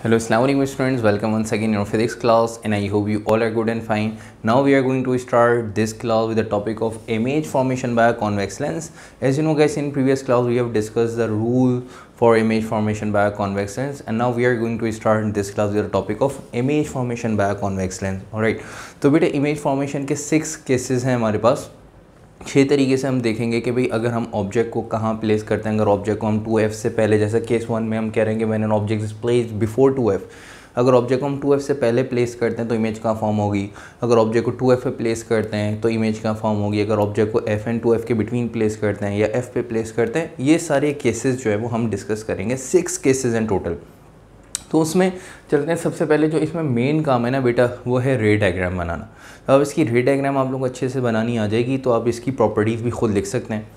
hello assalamualaikum students welcome once again in our physics class and i hope you all are good and fine now we are going to start this class with the topic of image formation by a convex lens as you know guys in previous class we have discussed the rule for image formation by a convex lens and now we are going to start in this class with the topic of image formation by a convex lens all right So, बेटे image formation के six cases हैं हमारे छः तरीके से हम देखेंगे कि भाई अगर हम ऑब्जेक्ट को कहाँ प्लेस करते हैं अगर ऑब्जेक्ट को हम टू एफ़ से पहले जैसे केस वन में हम कह रहे हैं कि man an object is place before two F अगर ऑब्जेक्ट को हम टू एफ़ से पहले प्लेस करते हैं तो इमेज कहाँ फॉर्म होगी अगर ऑब्जेक्ट को टू एफ़ पे प्लेस करते हैं तो इमेज कहाँ फॉर्म होगी अगर ऑब्जेक्ट को एफ़ एंड टू एफ़ के बिटवीन प्लेस करते हैं या एफ़ पे प्लेस करते हैं ये सारे केसेस जो है वो हम डिस्कस करेंगे सिक्स केसेज इन टोटल तो उसमें चलते हैं सबसे पहले जो इसमें मेन काम है ना बेटा वो है रे डायग्राम बनाना तो अब इसकी रे डायग्राम आप लोग अच्छे से बनानी आ जाएगी तो आप इसकी प्रॉपर्टीज़ भी खुद लिख सकते हैं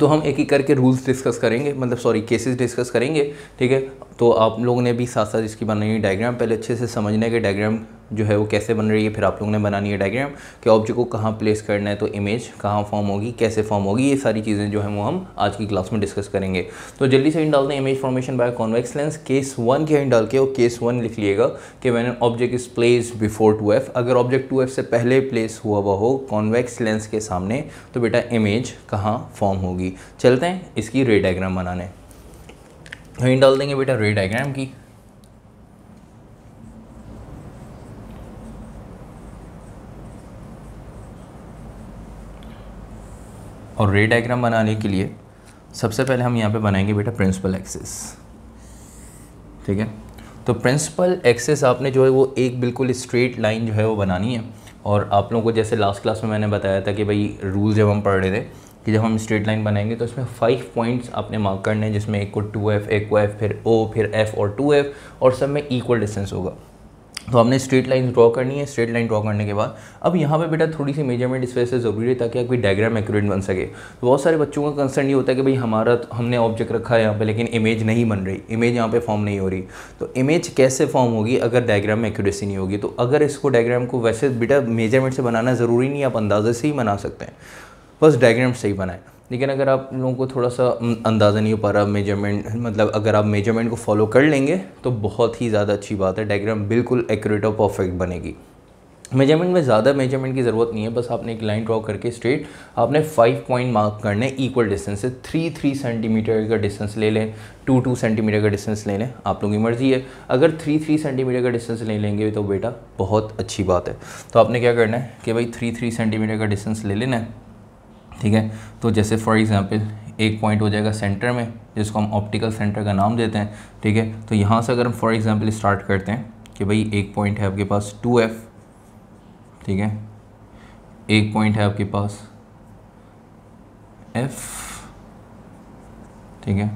तो हम एक एक करके रूल्स डिस्कस करेंगे मतलब सॉरी केसेस डिस्कस करेंगे ठीक है तो आप लोगों ने भी साथ साथ इसकी बनाई डायग्राम पहले अच्छे से समझने के डायग्राम जो है वो कैसे बन रही है फिर आप लोगों ने बनानी है डायग्राम कि ऑब्जेक्ट को कहाँ प्लेस करना है तो इमेज कहाँ फॉर्म होगी कैसे फॉर्म होगी ये सारी चीज़ें जो है वो हम आज की क्लास में डिस्कस करेंगे तो जल्दी से इन डालते हैं image formation by convex lens case one के इन डाल के और केस वन लिख लिएगा कि when object is place before two F अगर ऑब्जेक्ट टू एफ से पहले प्लेस हुआ हुआ हो कॉन्वेक्स लेंस के सामने तो बेटा इमेज कहाँ फॉर्म होगी चलते हैं इसकी रे डायग्राम बनाने वहीं तो डाल देंगे बेटा रे डायग्राम की और रे डायग्राम बनाने के लिए सबसे पहले हम यहाँ पे बनाएंगे बेटा प्रिंसिपल एक्सेस ठीक है तो प्रिंसिपल एक्सेस आपने जो है वो एक बिल्कुल स्ट्रेट लाइन जो है वो बनानी है और आप लोगों को जैसे लास्ट क्लास में मैंने बताया था कि भाई रूल जब हम पढ़ रहे थे कि जब हम स्ट्रेट लाइन बनाएंगे तो इसमें फाइव पॉइंट्स आपने मार्क करने हैं जिसमें एक को टू एफ एक को एफ फिर ओ फिर एफ और टू एफ और सब में इक्वल डिस्टेंस होगा तो हमने स्ट्रेट लाइन ड्रॉ करनी है स्ट्रेट लाइन ड्रॉ करने के बाद अब यहाँ पे बेटा थोड़ी सी मेजरमेंट इस वजह से ज़रूरी है ताकि आपकी डायग्राम एक्यूरेट बन सके तो बहुत सारे बच्चों का कंसर्न ये होता है कि भाई हमारा तो हमने ऑब्जेक्ट रखा है यहाँ पे लेकिन इमेज नहीं बन रही इमेज यहाँ पे फॉर्म नहीं हो रही तो इमेज कैसे फॉर्म होगी अगर डायग्राम में एक्यूरेसी नहीं होगी तो अगर इसको डायग्राम को वैसे बेटा मेजरमेंट से बनाना ज़रूरी नहीं आप अंदाजे से ही बना सकते हैं बस डायग्राम सही बनाए लेकिन अगर आप लोगों को थोड़ा सा अंदाज़ा नहीं हो पा रहा मेजरमेंट मतलब अगर आप मेजरमेंट को फॉलो कर लेंगे तो बहुत ही ज़्यादा अच्छी बात है डायग्राम बिल्कुल एक्यूरेट और परफेक्ट बनेगी मेजरमेंट में ज़्यादा मेजरमेंट की ज़रूरत नहीं है बस आपने एक लाइन ड्रॉ करके स्ट्रेट आपने फाइव पॉइंट मार्क करने इक्वल डिस्टेंस से थ्री थ्री सेंटीमीटर का डिस्टेंस ले लें टू टू सेंटीमीटर का डिस्टेंस ले लें आप लोगों की मर्ज़ी है अगर थ्री थ्री सेंटीमीटर का डिस्टेंस ले लेंगे तो बेटा बहुत अच्छी बात है तो आपने क्या करना है कि भाई थ्री थ्री सेंटीमीटर का डिस्टेंस ले लेना है ठीक है तो जैसे फॉर एग्ज़ाम्पल एक पॉइंट हो जाएगा सेंटर में जिसको हम ऑप्टिकल सेंटर का नाम देते हैं ठीक है तो यहाँ से अगर हम फॉर एग्ज़ाम्पल स्टार्ट करते हैं कि भाई एक पॉइंट है आपके पास टू एफ ठीक है एक पॉइंट है आपके पास एफ ठीक है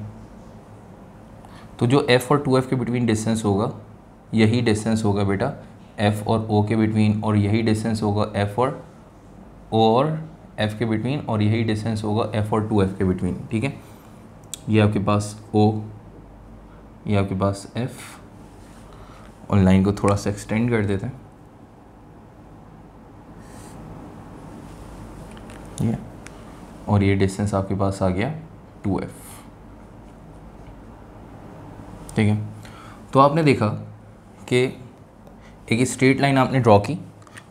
तो जो एफ और टू एफ के बिटवीन डिस्टेंस होगा यही डिस्टेंस होगा बेटा एफ और ओ के बिटवीन और यही डिस्टेंस होगा एफ और ओ और एफ के बिटवीन और यही डिस्टेंस होगा एफ और टू एफ के बिटवीन ठीक है ये आपके पास ओ ये आपके पास एफ और लाइन को थोड़ा सा एक्सटेंड कर देते हैं ये और ये डिस्टेंस आपके पास आ गया टू एफ ठीक है तो आपने देखा कि एक स्ट्रेट लाइन आपने ड्रॉ की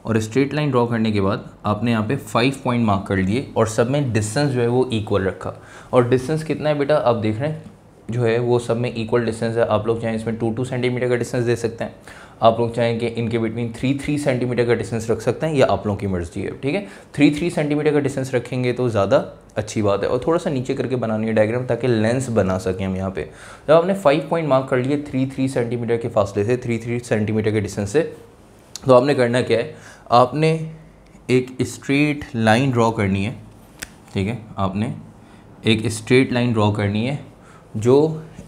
और स्ट्रेट लाइन ड्रॉ करने के बाद आपने यहाँ पे फाइव पॉइंट मार्क कर लिए और सब में डिस्टेंस जो है वो इक्वल रखा और डिस्टेंस कितना है बेटा आप देख रहे हैं जो है वो सब में इक्वल डिस्टेंस है आप लोग चाहें इसमें टू टू सेंटीमीटर का डिस्टेंस दे सकते हैं आप लोग चाहें कि इनके बिटवीन थ्री थ्री सेंटीमीटर का डिस्टेंस रख सकते हैं या आप लोगों की मर्जी है ठीक है थ्री थ्री सेंटीमीटर का डिस्टेंस रखेंगे तो ज़्यादा अच्छी बात है और थोड़ा सा नीचे करके बनानी है डायग्राम ताकि लेंस बना सकें हम यहाँ पे जब आपने फाइव पॉइंट मार्क कर लिए थ्री थ्री सेंटीमीटर के फासले से थ्री थ्री सेंटीमीटर के डिस्टेंस से तो आपने करना क्या है आपने एक स्ट्रेट लाइन ड्रॉ करनी है ठीक है आपने एक स्ट्रेट लाइन ड्रॉ करनी है जो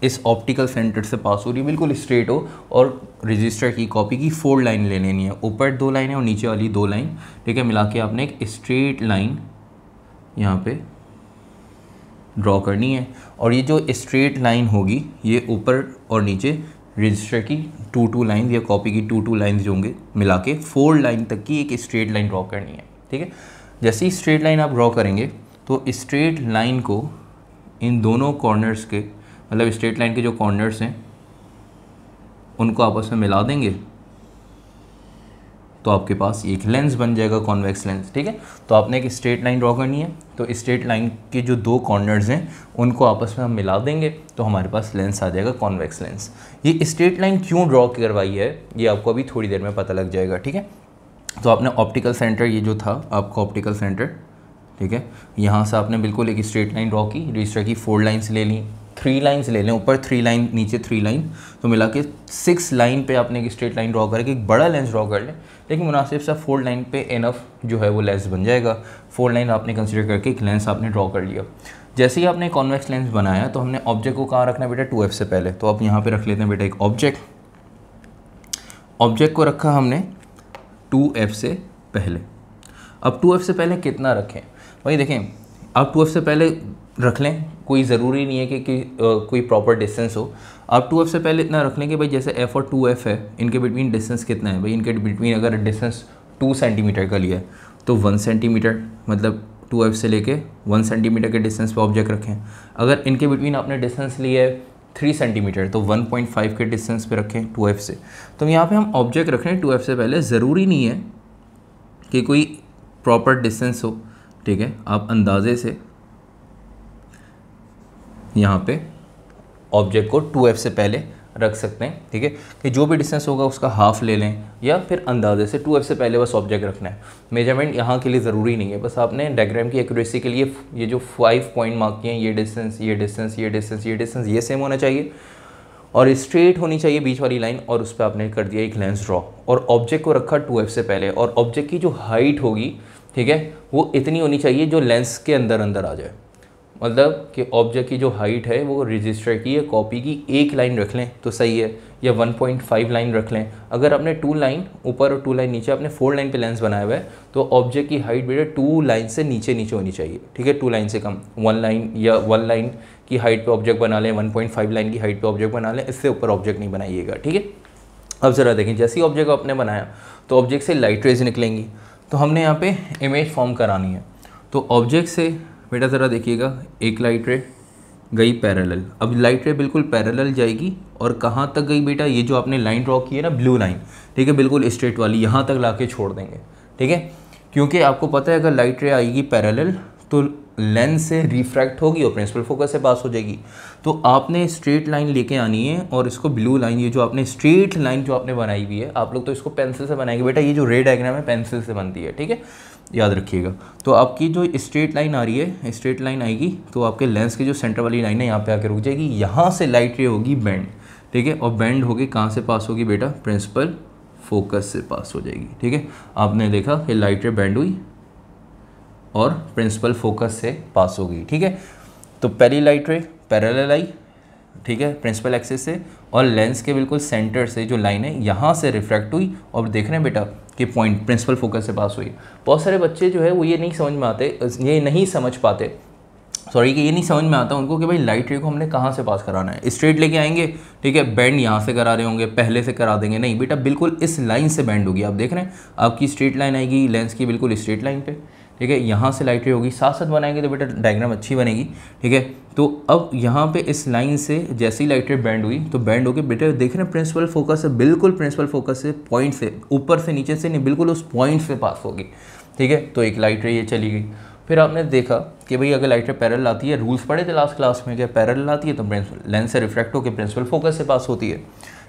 इस ऑप्टिकल सेंटर से पास हो रही है बिल्कुल स्ट्रेट हो और रजिस्टर की कॉपी की फोर लाइन ले लेनी है ऊपर दो लाइन है और नीचे वाली दो लाइन ठीक है मिला के आपने एक स्ट्रेट लाइन यहाँ पे ड्रॉ करनी है और ये जो स्ट्रेट लाइन होगी ये ऊपर और नीचे रजिस्टर की टू टू लाइन या कॉपी की टू टू लाइन जो होंगे मिला के फोर लाइन तक की एक स्ट्रेट लाइन ड्रॉ करनी है ठीक है जैसे ही स्ट्रेट लाइन आप ड्रॉ करेंगे तो स्ट्रेट लाइन को इन दोनों कॉर्नर्स के मतलब स्ट्रेट लाइन के जो कॉर्नर्स हैं उनको आपस में मिला देंगे तो आपके पास एक लेंस बन जाएगा कॉन्वेक्स लेंस ठीक है तो आपने एक स्ट्रेट लाइन ड्रॉ करनी है तो स्ट्रेट लाइन के जो दो कॉर्नर्स हैं उनको आपस में हम मिला देंगे तो हमारे पास लेंस आ जाएगा कॉन्वेक्स लेंस ये स्ट्रेट लाइन क्यों ड्रॉ करवाई है ये आपको अभी थोड़ी देर में पता लग जाएगा ठीक है तो आपने ऑप्टिकल सेंटर ये जो था आपका ऑप्टिकल सेंटर ठीक है यहाँ से आपने बिल्कुल एक स्ट्रेट लाइन ड्रॉ की रजिस्टर की फोर लाइन्स ले ली थ्री लाइन्स ले लें ऊपर थ्री लाइन नीचे थ्री लाइन तो मिला के सिक्स लाइन पे आपने एक स्ट्रेट लाइन ड्रॉ करके एक बड़ा लेंस ड्रॉ कर लें लेकिन मुनासिब सा फोल्ड लाइन पे एनफ जो है वो लेंस बन जाएगा फोल्ड लाइन आपने कंसिडर करके एक लेंस आपने ड्रॉ कर लिया जैसे ही आपने कॉन्वेक्स लेंस बनाया तो हमने ऑब्जेक्ट को कहाँ रखना बेटा टू से पहले तो आप यहाँ पर रख लेते हैं बेटा एक ऑब्जेक्ट ऑब्जेक्ट को रखा हमने टू से पहले अब टू से पहले कितना रखें वही देखें आप टू से पहले रख लें कोई ज़रूरी नहीं है कि, कि आ, कोई प्रॉपर डिस्टेंस हो आप टू एफ से पहले इतना रख लें कि भाई जैसे एफ़ और टू एफ़ है इनके बिटवीन डिस्टेंस कितना है भाई इनके बिटवीन अगर डिस्टेंस टू सेंटीमीटर का लिया है तो वन सेंटीमीटर मतलब टू एफ़ से लेके वन सेंटीमीटर के डिस्टेंस पर ऑब्जेक्ट रखें अगर इनके बिटवीन आपने डिस्टेंस लिया है थ्री सेंटीमीटर तो वन पॉइंट फाइव के डिस्टेंस पे रखें टू एफ़ से तो यहाँ पे हम ऑब्जेक्ट रख रहे हैं टू एफ़ से पहले ज़रूरी नहीं है कि कोई प्रॉपर डिस्टेंस हो ठीक है आप अंदाजे से यहाँ पे ऑब्जेक्ट को टू एफ से पहले रख सकते हैं ठीक है कि जो भी डिस्टेंस होगा उसका हाफ ले लें या फिर अंदाजे से टू एफ से पहले बस ऑब्जेक्ट रखना है मेजरमेंट यहाँ के लिए ज़रूरी नहीं है बस आपने डायग्राम की एक्यूरेसी के लिए ये जो फाइव पॉइंट मार्क किए हैं ये डिस्टेंस ये डिस्टेंस ये डिस्टेंस ये डिस्टेंस ये सेम होना चाहिए और स्ट्रेट होनी चाहिए बीच वाली लाइन और उस पर आपने कर दिया एक लेंस ड्रॉ और ऑब्जेक्ट को रखा टू एफ से पहले और ऑब्जेक्ट की जो हाइट होगी ठीक है वो इतनी होनी चाहिए जो लेंस के अंदर अंदर आ जाए मतलब कि ऑब्जेक्ट की जो हाइट है वो रजिस्टर की या कॉपी की एक लाइन रख लें तो सही है या 1.5 लाइन रख लें अगर आपने टू लाइन ऊपर और टू लाइन नीचे आपने फोर लाइन पे लेंस बनाया हुआ है तो ऑब्जेक्ट की हाइट बेटा टू लाइन से नीचे नीचे होनी चाहिए ठीक है टू लाइन से कम वन लाइन या वन लाइन की हाइट पे ऑब्जेक्ट बना लें वन लाइन की हाइट पर ऑब्जेक्ट बना लें इससे ऊपर ऑब्जेक्ट नहीं बनाइएगा ठीक है अब ज़रा देखें जैसे ही ऑब्जेक्ट आपने बनाया तो ऑब्जेक्ट से लाइट रेज निकलेंगी तो हमने यहाँ पर इमेज फॉर्म करानी है तो ऑब्जेक्ट से बेटा ज़रा देखिएगा एक लाइट रे गई पैरेलल अब लाइट रे बिल्कुल पैरेलल जाएगी और कहाँ तक गई बेटा ये जो आपने लाइन ड्रॉ की है ना ब्लू लाइन ठीक है बिल्कुल स्ट्रेट वाली यहाँ तक ला के छोड़ देंगे ठीक है क्योंकि आपको पता है अगर लाइट रे आएगी पैरेलल तो लेंस से रिफ्रैक्ट होगी और प्रिंसिपल फोकस से पास हो जाएगी तो आपने स्ट्रेट लाइन लेके आनी है और इसको ब्लू लाइन ये जो आपने स्ट्रेट लाइन जो आपने बनाई हुई है आप लोग तो इसको पेंसिल से बनाएंगे बेटा ये जो रेड डायग्राम है पेंसिल से बनती है ठीक है याद रखिएगा तो आपकी जो स्ट्रेट लाइन आ रही है स्ट्रेट लाइन आएगी तो आपके लेंस की जो सेंटर वाली लाइन है यहाँ पे आके रुक जाएगी यहाँ से लाइट रे होगी बैंड ठीक है और बैंड होगी कहाँ से पास होगी बेटा प्रिंसिपल फोकस से पास हो जाएगी ठीक है आपने देखा कि लाइट रे बैंड हुई और प्रिंसिपल फोकस से पास होगी ठीक है तो पहली लाइट रे पैरल आई ठीक है प्रिंसिपल एक्सेस से और लेंस के बिल्कुल सेंटर से जो लाइन है यहाँ से रिफ्रैक्ट हुई और देख रहे हैं बेटा कि पॉइंट प्रिंसिपल फोकस से पास हुई बहुत सारे बच्चे जो है वो ये नहीं समझ में आते ये नहीं समझ पाते सॉरी कि ये नहीं समझ में आता उनको कि भाई लाइट रे को हमने कहाँ से पास कराना है स्ट्रेट लेके आएंगे ठीक है बैंड यहाँ से करा रहे होंगे पहले से करा देंगे नहीं बेटा बिल्कुल इस लाइन से बैंड होगी आप देख रहे हैं आपकी स्ट्रेट लाइन आएगी लेंस की बिल्कुल स्ट्रेट लाइन पर ठीक है यहाँ से लाइट रे होगी साथ साथ बनाएंगे तो बेटा डायग्राम अच्छी बनेगी ठीक है तो अब यहाँ पे इस लाइन से जैसी लाइट रे बैंड हुई तो बैंड होकर बेटा देख रहे हैं प्रिंसिपल फोकस है बिल्कुल प्रिंसिपल फोकस से पॉइंट से ऊपर से नीचे से नहीं बिल्कुल उस पॉइंट से पास होगी ठीक है तो एक लाइट रे ये चली गई फिर आपने देखा कि भाई अगर लाइट रे पैरल आती है रूल्स पढ़े थे लास्ट क्लास में क्या पैरल आती है तो लेंस से रिफ्लेक्ट होकर प्रिंसिपल फोकस से पास होती है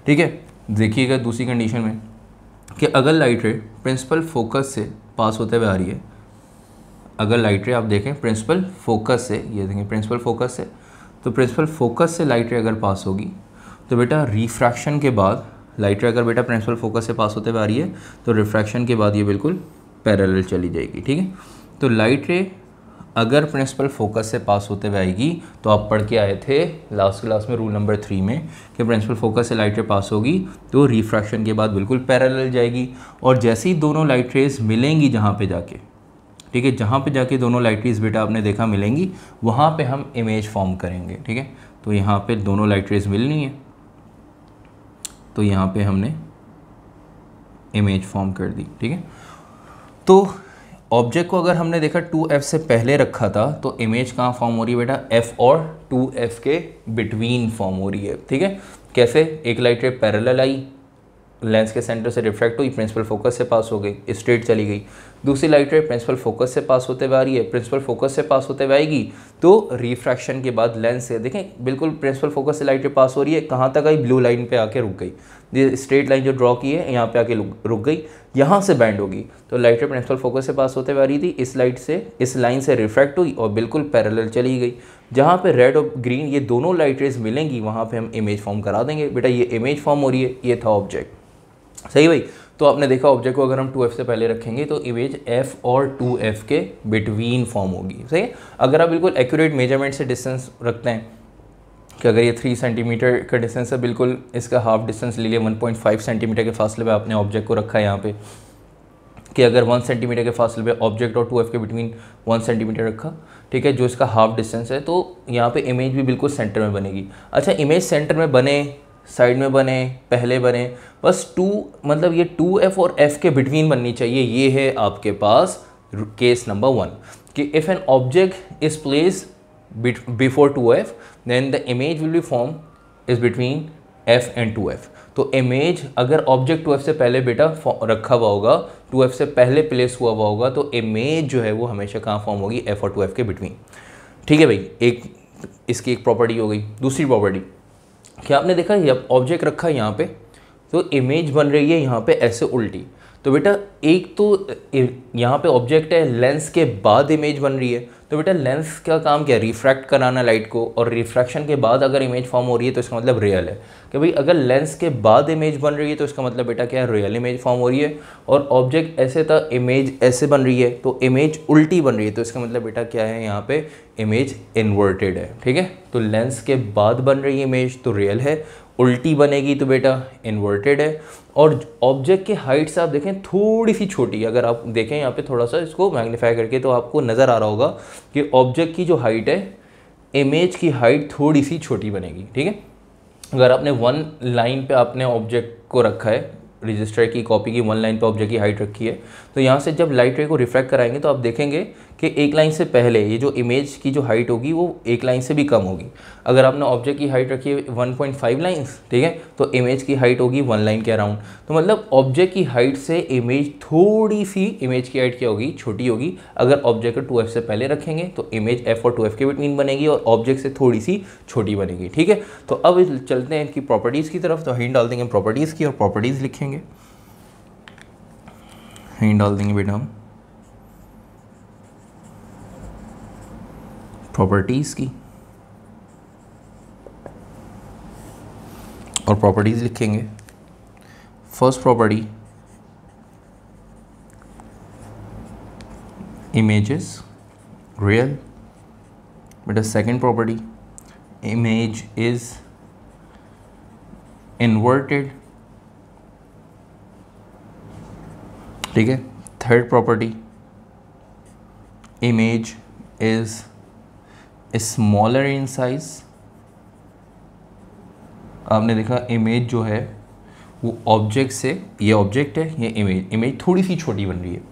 ठीक है देखिएगा दूसरी कंडीशन में कि अगर लाइट रे प्रिंसिपल फोकस से पास होते हुए आ रही है अगर लाइट रे आप देखें प्रिंसिपल फोकस से ये देखें प्रिंसिपल फोकस तो से तो प्रिंसिपल फोकस से लाइट रे अगर पास होगी तो बेटा रिफ्रैक्शन के बाद लाइट रे अगर बेटा प्रिंसिपल फोकस से पास होते हुए आ रही है तो रिफ्रैक्शन के बाद ये बिल्कुल पैरेलल चली जाएगी ठीक है तो लाइट रे अगर प्रिंसिपल फोकस से पास होते हुए आएगी तो आप पढ़ के आए थे लास्ट क्लास में रूल नंबर थ्री में कि प्रिंसिपल फोकस से लाइट रे पास होगी तो रिफ्रैक्शन के बाद बिल्कुल पैरेलल जाएगी और जैसे ही दोनों लाइट रेज मिलेंगी जहाँ पे जाके ठीक है जहाँ पे जाके दोनों लाइट बेटा आपने देखा मिलेंगी वहाँ पे हम इमेज फॉर्म करेंगे ठीक है तो यहाँ पे दोनों लाइट रेज मिलनी है तो यहाँ पे हमने इमेज फॉर्म कर दी ठीक है तो ऑब्जेक्ट को अगर हमने देखा 2f से पहले रखा था तो इमेज कहाँ फॉर्म हो रही है बेटा f और 2f के बिटवीन फॉर्म हो रही है ठीक है कैसे एक लाइट रे पैरेलल आई लेंस के सेंटर से रिफ्लेक्ट हुई प्रिंसिपल फोकस से पास हो गई स्ट्रेट चली गई दूसरी लाइट रे प्रिंसिपल फोकस से पास होते हुए आ रही है प्रिंसिपल फोकस से पास होते हुए आएगी तो रिफ्रैक्शन के बाद लेंस से देखें बिल्कुल प्रिंसिपल फोकस से लाइट रे पास हो रही है कहाँ तक आई ब्लू लाइन पे आके रुक गई ये स्ट्रेट लाइन जो ड्रॉ की है यहाँ पे आके रुक गई यहाँ से बैंड होगी तो लाइट रे प्रिंसिपल फोकस से पास होते हुए आ रही थी इस लाइट से इस लाइन से रिफ्रैक्ट हुई और बिल्कुल पैरेलल चली गई जहाँ पे रेड और ग्रीन ये दोनों लाइट रेज मिलेंगी वहाँ पे हम इमेज फॉर्म करा देंगे बेटा ये इमेज फॉर्म हो रही है ये था ऑब्जेक्ट सही भाई तो आपने देखा ऑब्जेक्ट को अगर हम 2f से पहले रखेंगे तो इमेज f और 2f के बिटवीन फॉर्म होगी सही है अगर आप बिल्कुल एक्यूरेट मेजरमेंट से डिस्टेंस रखते हैं कि अगर ये थ्री सेंटीमीटर का डिस्टेंस है बिल्कुल इसका हाफ डिस्टेंस ले लिया वन पॉइंट फाइव सेंटीमीटर के फासले पे आपने ऑब्जेक्ट को रखा है यहाँ पे कि अगर वन सेंटीमीटर के फासले पे ऑब्जेक्ट और टू एफ के बिटवीन वन सेंटीमीटर रखा ठीक है जो इसका हाफ डिस्टेंस है तो यहाँ पे इमेज भी बिल्कुल सेंटर में बनेगी अच्छा इमेज सेंटर में बने साइड में बने पहले बने बस टू मतलब ये टू एफ और एफ के बिटवीन बननी चाहिए ये है आपके पास केस नंबर वन कि if an object is place before two F then the image will be form is between F and two F तो इमेज अगर ऑब्जेक्ट टू एफ से पहले बेटा रखा हुआ होगा टू एफ से पहले प्लेस हुआ हुआ होगा तो इमेज जो है वो हमेशा कहाँ फॉर्म होगी एफ और टू एफ के बिटवीन ठीक है भाई एक इसकी एक प्रॉपर्टी हो गई दूसरी प्रॉपर्टी क्या आपने देखा ये ऑब्जेक्ट रखा है यहाँ पे तो इमेज बन रही है यहाँ पे ऐसे उल्टी तो बेटा एक तो यहाँ पे ऑब्जेक्ट है लेंस के बाद इमेज बन रही है तो बेटा लेंस का काम क्या रिफ्रैक्ट कराना लाइट को और रिफ्रैक्शन के बाद अगर इमेज फॉर्म हो रही है तो इसका मतलब रियल है कि भाई अगर लेंस के बाद इमेज बन रही है तो इसका मतलब बेटा क्या है रियल इमेज फॉर्म हो रही है और ऑब्जेक्ट ऐसे था इमेज ऐसे बन रही है तो इमेज उल्टी बन रही है तो इसका मतलब बेटा क्या है यहाँ पे इमेज इन्वर्टेड है ठीक है तो लेंस के बाद बन रही है इमेज तो रियल है उल्टी बनेगी तो बेटा इन्वर्टेड है और ऑब्जेक्ट की हाइट से आप देखें थोड़ी सी छोटी है अगर आप देखें यहाँ पे थोड़ा सा इसको मैग्नीफाई करके तो आपको नज़र आ रहा होगा कि ऑब्जेक्ट की जो हाइट है इमेज की हाइट थोड़ी सी छोटी बनेगी ठीक है अगर आपने वन लाइन पे आपने ऑब्जेक्ट को रखा है रजिस्टर की कॉपी की वन लाइन पे ऑब्जेक्ट की हाइट रखी है तो यहाँ से जब लाइट रे को रिफ्लेक्ट कराएंगे तो आप देखेंगे कि एक लाइन से पहले ये जो इमेज की जो हाइट होगी वो एक लाइन से भी कम होगी अगर आपने ऑब्जेक्ट की हाइट रखी है 1.5 लाइंस ठीक है तो इमेज की हाइट होगी वन लाइन के अराउंड तो मतलब ऑब्जेक्ट की हाइट से इमेज थोड़ी सी इमेज की हाइट क्या होगी छोटी होगी अगर ऑब्जेक्ट को 2f से पहले रखेंगे तो इमेज एफ और टू के बिटवीन बनेगी और ऑब्जेक्ट से थोड़ी सी छोटी बनेगी ठीक है तो अब चलते हैं इनकी प्रॉपर्टीज़ की तरफ तो हिंड डाल देंगे प्रॉपर्टीज़ की और प्रॉपर्टीज़ लिखेंगे हिंड डाल देंगे बेटा हम प्रॉपर्टीज़ की और प्रॉपर्टीज लिखेंगे फर्स्ट प्रॉपर्टी इमेजेस रियल बेटा second property image is inverted ठीक है third property image is smaller in size आपने देखा इमेज जो है वो ऑब्जेक्ट से ये ऑब्जेक्ट है ये इमेज इमेज थोड़ी सी छोटी बन रही है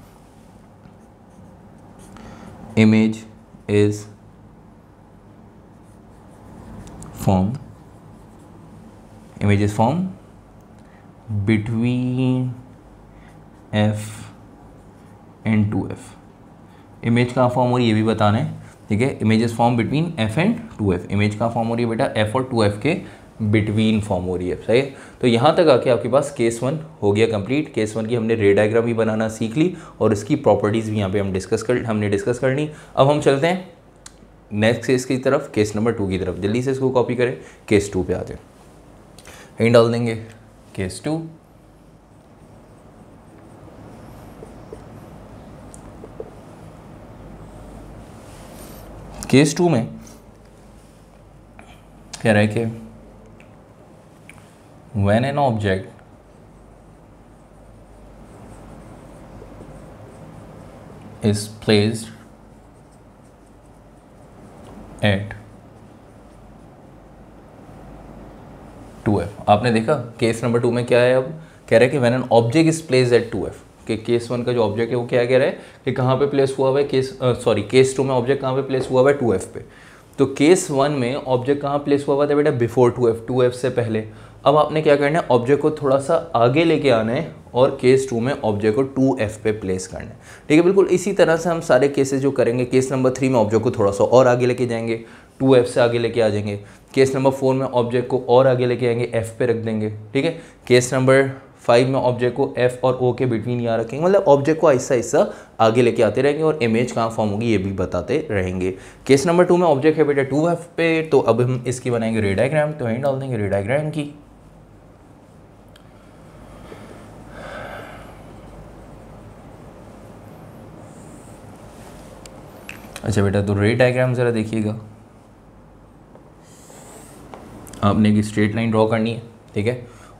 image is form image is form between F and two F image कहाँ फॉर्म हो रही है ये भी बताना है ठीक है image form between F and two F image का फॉर्म हो रही है बेटा एफ और टू एफ के बिटवीन फॉर्म हो रही है सही तो यहाँ तक आके आपके पास केस वन हो गया कंप्लीट केस वन की हमने रे डायग्राम भी बनाना सीख ली और इसकी प्रॉपर्टीज़ भी यहाँ पे हम डिस्कस कर हमने डिस्कस करनी अब हम चलते हैं नेक्स्ट केस की तरफ केस नंबर टू की तरफ जल्दी से इसको कॉपी करें केस टू पे आते हैं डाल देंगे केस टू केस टू में कह रहा है कि an object is place at two F आपने देखा केस नंबर टू में क्या है अब कह रहे हैं कि when an object is place at two F कि केस वन का जो ऑब्जेक्ट है वो क्या कह रहा है कि कहाँ पे प्लेस हुआ हुआ है केस सॉरी केस टू में ऑब्जेक्ट कहाँ पे प्लेस हुआ हुआ है टू एफ पे तो केस वन में ऑब्जेक्ट कहाँ प्लेस हुआ हुआ था बेटा before two F two F से पहले अब आपने क्या करना है ऑब्जेक्ट को थोड़ा सा आगे लेके आना है और केस टू में ऑब्जेक्ट को टू एफ पे प्लेस करना है ठीक है बिल्कुल इसी तरह से हम सारे केसेस जो करेंगे केस नंबर थ्री में ऑब्जेक्ट को थोड़ा सा और आगे लेके जाएंगे टू एफ से आगे लेके आ जाएंगे केस नंबर फोर में ऑब्जेक्ट को और आगे लेके आएंगे एफ पे रख देंगे ठीक है केस नंबर फाइव में ऑब्जेक्ट को एफ और ओ के बिटवीन यहाँ रखेंगे मतलब ऑब्जेक्ट को ऐसा ऐसा आगे लेके आते रहेंगे और इमेज कहाँ फॉर्म होगी ये भी बताते रहेंगे केस नंबर टू में ऑब्जेक्ट है बेटा टू एफ पे तो अब हम इसकी बनाएंगे रेडाग्राम तो यहीं डाल देंगे रेडाग्राम की अच्छा बेटा तो रे डायग्राम ज़रा देखिएगा आपने एक स्ट्रेट लाइन ड्रॉ करनी है ठीक है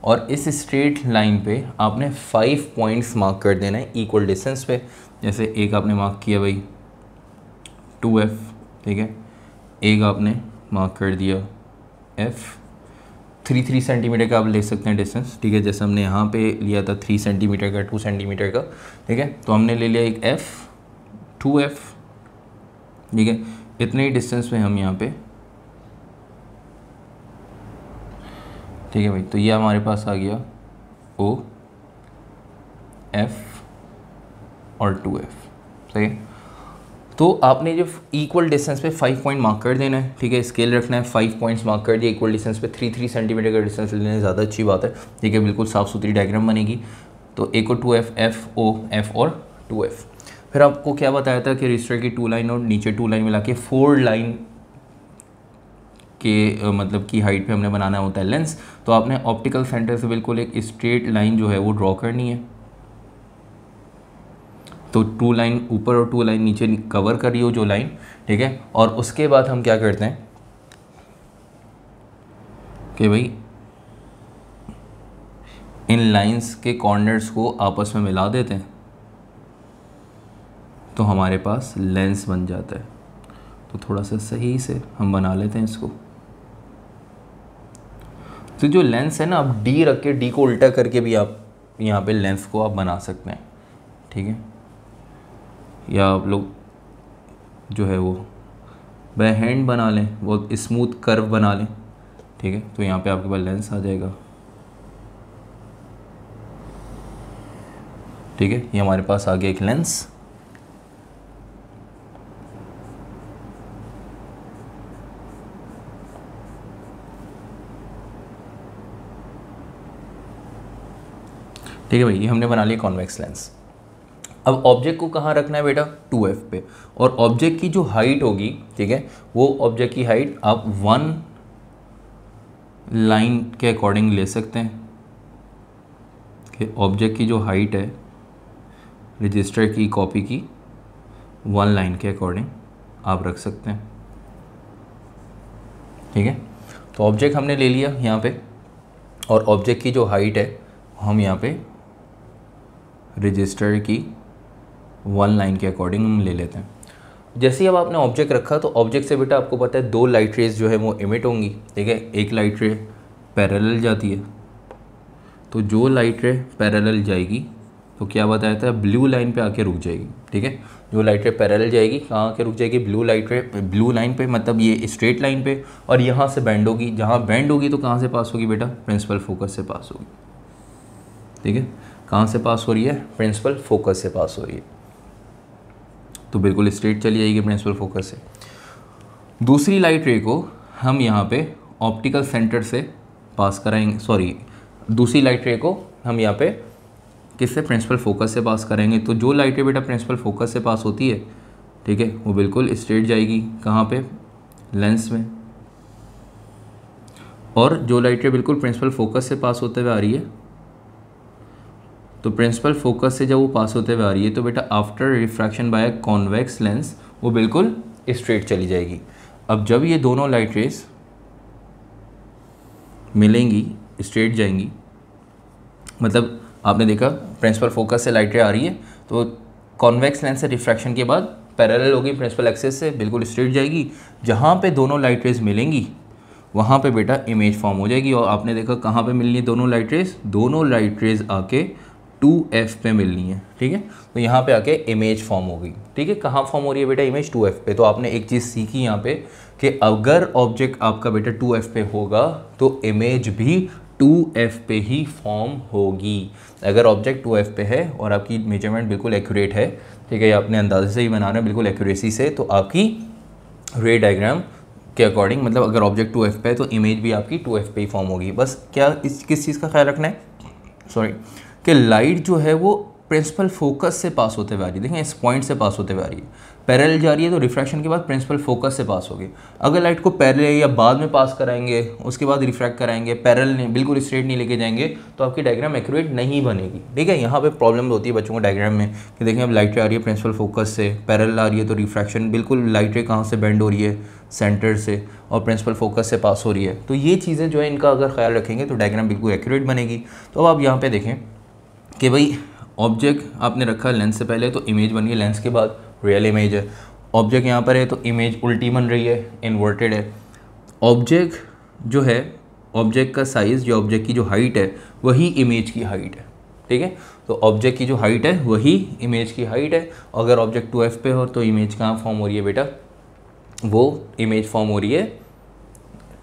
और इस स्ट्रेट लाइन पे आपने फाइव पॉइंट्स मार्क कर देना है इक्वल डिस्टेंस पे जैसे एक आपने मार्क किया भाई टू एफ ठीक है एक आपने मार्क कर दिया एफ़ थ्री थ्री सेंटीमीटर का आप ले सकते हैं डिस्टेंस ठीक है जैसे हमने यहाँ पे लिया था थ्री सेंटीमीटर का टू सेंटीमीटर का ठीक है तो हमने ले लिया एक एफ़ टू एफ़ ठीक है इतने ही डिस्टेंस में हम यहाँ पे ठीक है भाई तो ये हमारे पास आ गया ओ एफ और टू एफ सही तो आपने जो इक्वल डिस्टेंस पे फाइव पॉइंट मार्क कर देना है ठीक है स्केल रखना है फाइव पॉइंट्स मार्क कर दिए इक्वल डिस्टेंस पे थ्री थ्री सेंटीमीटर का डिस्टेंस लेना ज़्यादा अच्छी बात है ठीक है बिल्कुल साफ़ सुथरी डायग्राम बनेगी तो ए को two F F O F और टू एफ फिर आपको क्या बताया था कि रजिस्टर की टू लाइन और नीचे टू लाइन मिला के फोर लाइन के मतलब की हाइट पे हमने बनाना होता है लेंस तो आपने ऑप्टिकल सेंटर से बिल्कुल एक स्ट्रेट लाइन जो है वो ड्रॉ करनी है तो टू लाइन ऊपर और टू लाइन नीचे कवर करी हो जो लाइन ठीक है और उसके बाद हम क्या करते हैं कि भाई इन लाइंस के कॉर्नर्स को आपस में मिला देते हैं तो हमारे पास लेंस बन जाता है तो थोड़ा सा सही से हम बना लेते हैं इसको तो जो लेंस है ना आप डी रख के डी को उल्टा करके भी आप यहाँ पे लेंस को आप बना सकते हैं ठीक है या आप लोग जो है वो बाय हैंड बना लें बहुत स्मूथ कर्व बना लें ठीक है तो यहाँ पे आपके पास लेंस आ जाएगा ठीक है ये हमारे पास आ गया एक लेंस ठीक है भाई ये हमने बना लिया कॉन्वेक्स लेंस अब ऑब्जेक्ट को कहाँ रखना है बेटा टू एफ पे और ऑब्जेक्ट की जो हाइट होगी ठीक है वो ऑब्जेक्ट की हाइट आप वन लाइन के अकॉर्डिंग ले सकते हैं कि ऑब्जेक्ट की जो हाइट है रजिस्टर की कॉपी की वन लाइन के अकॉर्डिंग आप रख सकते हैं ठीक है तो ऑब्जेक्ट हमने ले लिया यहाँ पे और ऑब्जेक्ट की जो हाइट है हम यहाँ पे रजिस्टर की वन लाइन के अकॉर्डिंग हम ले लेते हैं जैसे ही अब आपने ऑब्जेक्ट रखा तो ऑब्जेक्ट से बेटा आपको पता है दो लाइट रेज जो है वो इमिट होंगी ठीक है एक लाइट रे पैरेलल जाती है तो जो लाइट रे पैरेलल जाएगी तो क्या बताया था ब्लू लाइन पे आके रुक जाएगी ठीक है जो लाइट रे पैरेलल जाएगी कहाँ आके रुक जाएगी blue light ray blue line पे मतलब ये स्ट्रेट लाइन पे और यहाँ से बैंड होगी जहाँ बैंड होगी तो कहाँ से पास होगी बेटा प्रिंसिपल फोकस से पास होगी ठीक है कहाँ से पास हो रही है प्रिंसिपल फोकस से पास हो रही है तो बिल्कुल स्ट्रेट चली जाएगी प्रिंसिपल फोकस से दूसरी लाइट रे को हम यहाँ पे ऑप्टिकल सेंटर से पास कराएंगे सॉरी दूसरी लाइट रे को हम यहाँ पे किससे प्रिंसिपल फोकस से पास करेंगे तो जो लाइट रे बेटा प्रिंसिपल फोकस से पास होती है ठीक है वो बिल्कुल स्ट्रेट जाएगी कहाँ पे लेंस में और जो लाइट रे बिल्कुल प्रिंसिपल फोकस से पास होते हुए आ रही है तो प्रिंसिपल फोकस से जब वो पास होते हुए आ रही है तो बेटा after refraction by convex lens वो बिल्कुल स्ट्रेट चली जाएगी अब जब ये दोनों लाइट रेस मिलेंगी स्ट्रेट जाएंगी मतलब आपने देखा प्रिंसिपल फोकस से लाइट रे आ रही है तो कॉन्वेक्स लेंस से रिफ्रैक्शन के बाद पैरेलल होगी प्रिंसिपल एक्सेस से बिल्कुल स्ट्रेट जाएगी जहाँ पे दोनों लाइट रेस मिलेंगी वहाँ पे बेटा इमेज फॉर्म हो जाएगी और आपने देखा कहाँ पे मिलनी है दोनों लाइट रेस दोनों लाइट रेज आके टू एफ पे मिलनी है ठीक है तो यहाँ पे आके इमेज फॉर्म हो गई ठीक है कहाँ फॉर्म हो रही है बेटा इमेज टू एफ पे तो आपने एक चीज़ सीखी यहाँ पे कि अगर ऑब्जेक्ट आपका बेटा टू एफ पे होगा तो इमेज भी टू एफ पे ही फॉर्म होगी अगर ऑब्जेक्ट टू एफ पे है और आपकी मेजरमेंट बिल्कुल एक्यूरेट है ठीक है ये आपने अंदाजे से ही बनाना है बिल्कुल एक्यूरेसी से तो आपकी रे डायग्राम के अकॉर्डिंग मतलब अगर ऑब्जेक्ट टू एफ पे है तो इमेज भी आपकी टू एफ पे ही फॉर्म होगी बस क्या इस किस चीज़ का ख्याल रखना है सॉरी कि लाइट जो है वो प्रिंसिपल फोकस से पास होते हुए आ रही है देखें इस पॉइंट से पास होते हुए आ रही है पैरेलल जा रही है तो रिफ्रैक्शन के बाद प्रिंसिपल फोकस से पास होगी अगर लाइट को पैरेलल या बाद में पास कराएंगे उसके बाद रिफ्रैक्ट कराएंगे पैरेलल नहीं बिल्कुल स्ट्रेट नहीं लेके जाएंगे तो आपकी डायग्राम एक्यूरेट नहीं बनेगी ठीक है यहाँ पे प्रॉब्लम होती है बच्चों को डायग्राम में कि देखें अब लाइट आ रही है प्रिंसिपल फोकस से पैरेलल आ रही है तो रिफ्रैक्शन बिल्कुल लाइट रे कहाँ से बेंड हो रही है सेंटर से और प्रिंसिपल फोकस से पास हो रही है तो ये चीज़ें जो है इनका अगर ख्याल रखेंगे तो डायग्राम बिल्कुल एक्यूरेट बनेगी तो अब आप यहाँ पर देखें कि भाई ऑब्जेक्ट आपने रखा लेंस से पहले तो इमेज बन गई लेंस के बाद रियल इमेज है ऑब्जेक्ट यहाँ पर है तो इमेज उल्टी बन रही है इन्वर्टेड है ऑब्जेक्ट जो है ऑब्जेक्ट का साइज़ या ऑब्जेक्ट की जो हाइट है वही इमेज की हाइट है ठीक है तो ऑब्जेक्ट की जो हाइट है वही इमेज की हाइट है अगर ऑब्जेक्ट टू एफ पे हो तो इमेज कहाँ फॉर्म हो रही है बेटा वो इमेज फॉर्म हो रही है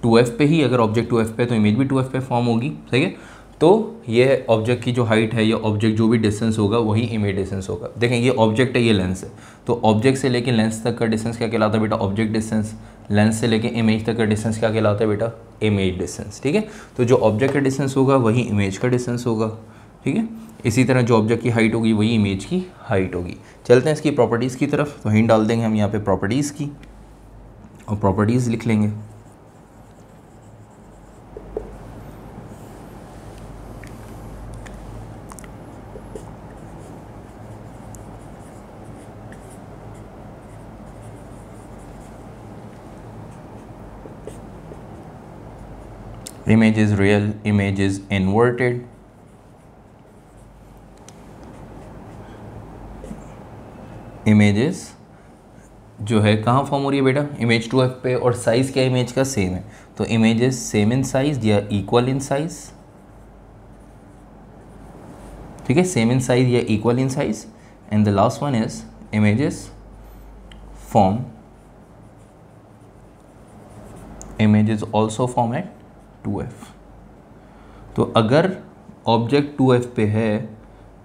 टू एफ पे ही अगर ऑब्जेक्ट टू एफ पे तो इमेज भी टू एफ पे फॉर्म होगी ठीक है तो ये ऑब्जेक्ट की जो हाइट है या ऑब्जेक्ट जो भी डिस्टेंस होगा वही इमेज डिस्टेंस होगा देखें ये ऑब्जेक्ट है ये लेंस है तो ऑब्जेक्ट से लेकर लेंस तक का डिस्टेंस क्या कहलाता है बेटा ऑब्जेक्ट डिस्टेंस लेंस से लेकर इमेज तक का डिस्टेंस क्या कहलाता है बेटा इमेज डिस्टेंस ठीक है तो जो ऑब्जेक्ट का डिस्टेंस होगा वही इमेज का डिस्टेंस होगा ठीक है इसी तरह जो ऑब्जेक्ट की हाइट होगी वही इमेज की हाइट होगी चलते हैं इसकी प्रॉपर्टीज़ की तरफ तो हिंट डाल देंगे हम यहाँ पे प्रॉपर्टीज़ की और प्रॉपर्टीज़ लिख लेंगे image is real, image is inverted. Images जो है कहाँ फॉर्म हो रही है बेटा इमेज टू एफ पे और साइज़ क्या इमेज का सेम है तो इमेजेस सेम इन साइज़ या इक्वल इन साइज़ ठीक है सेम इन साइज़ या equal in size and the last one is image is also form at 2f तो अगर ऑब्जेक्ट 2f पे है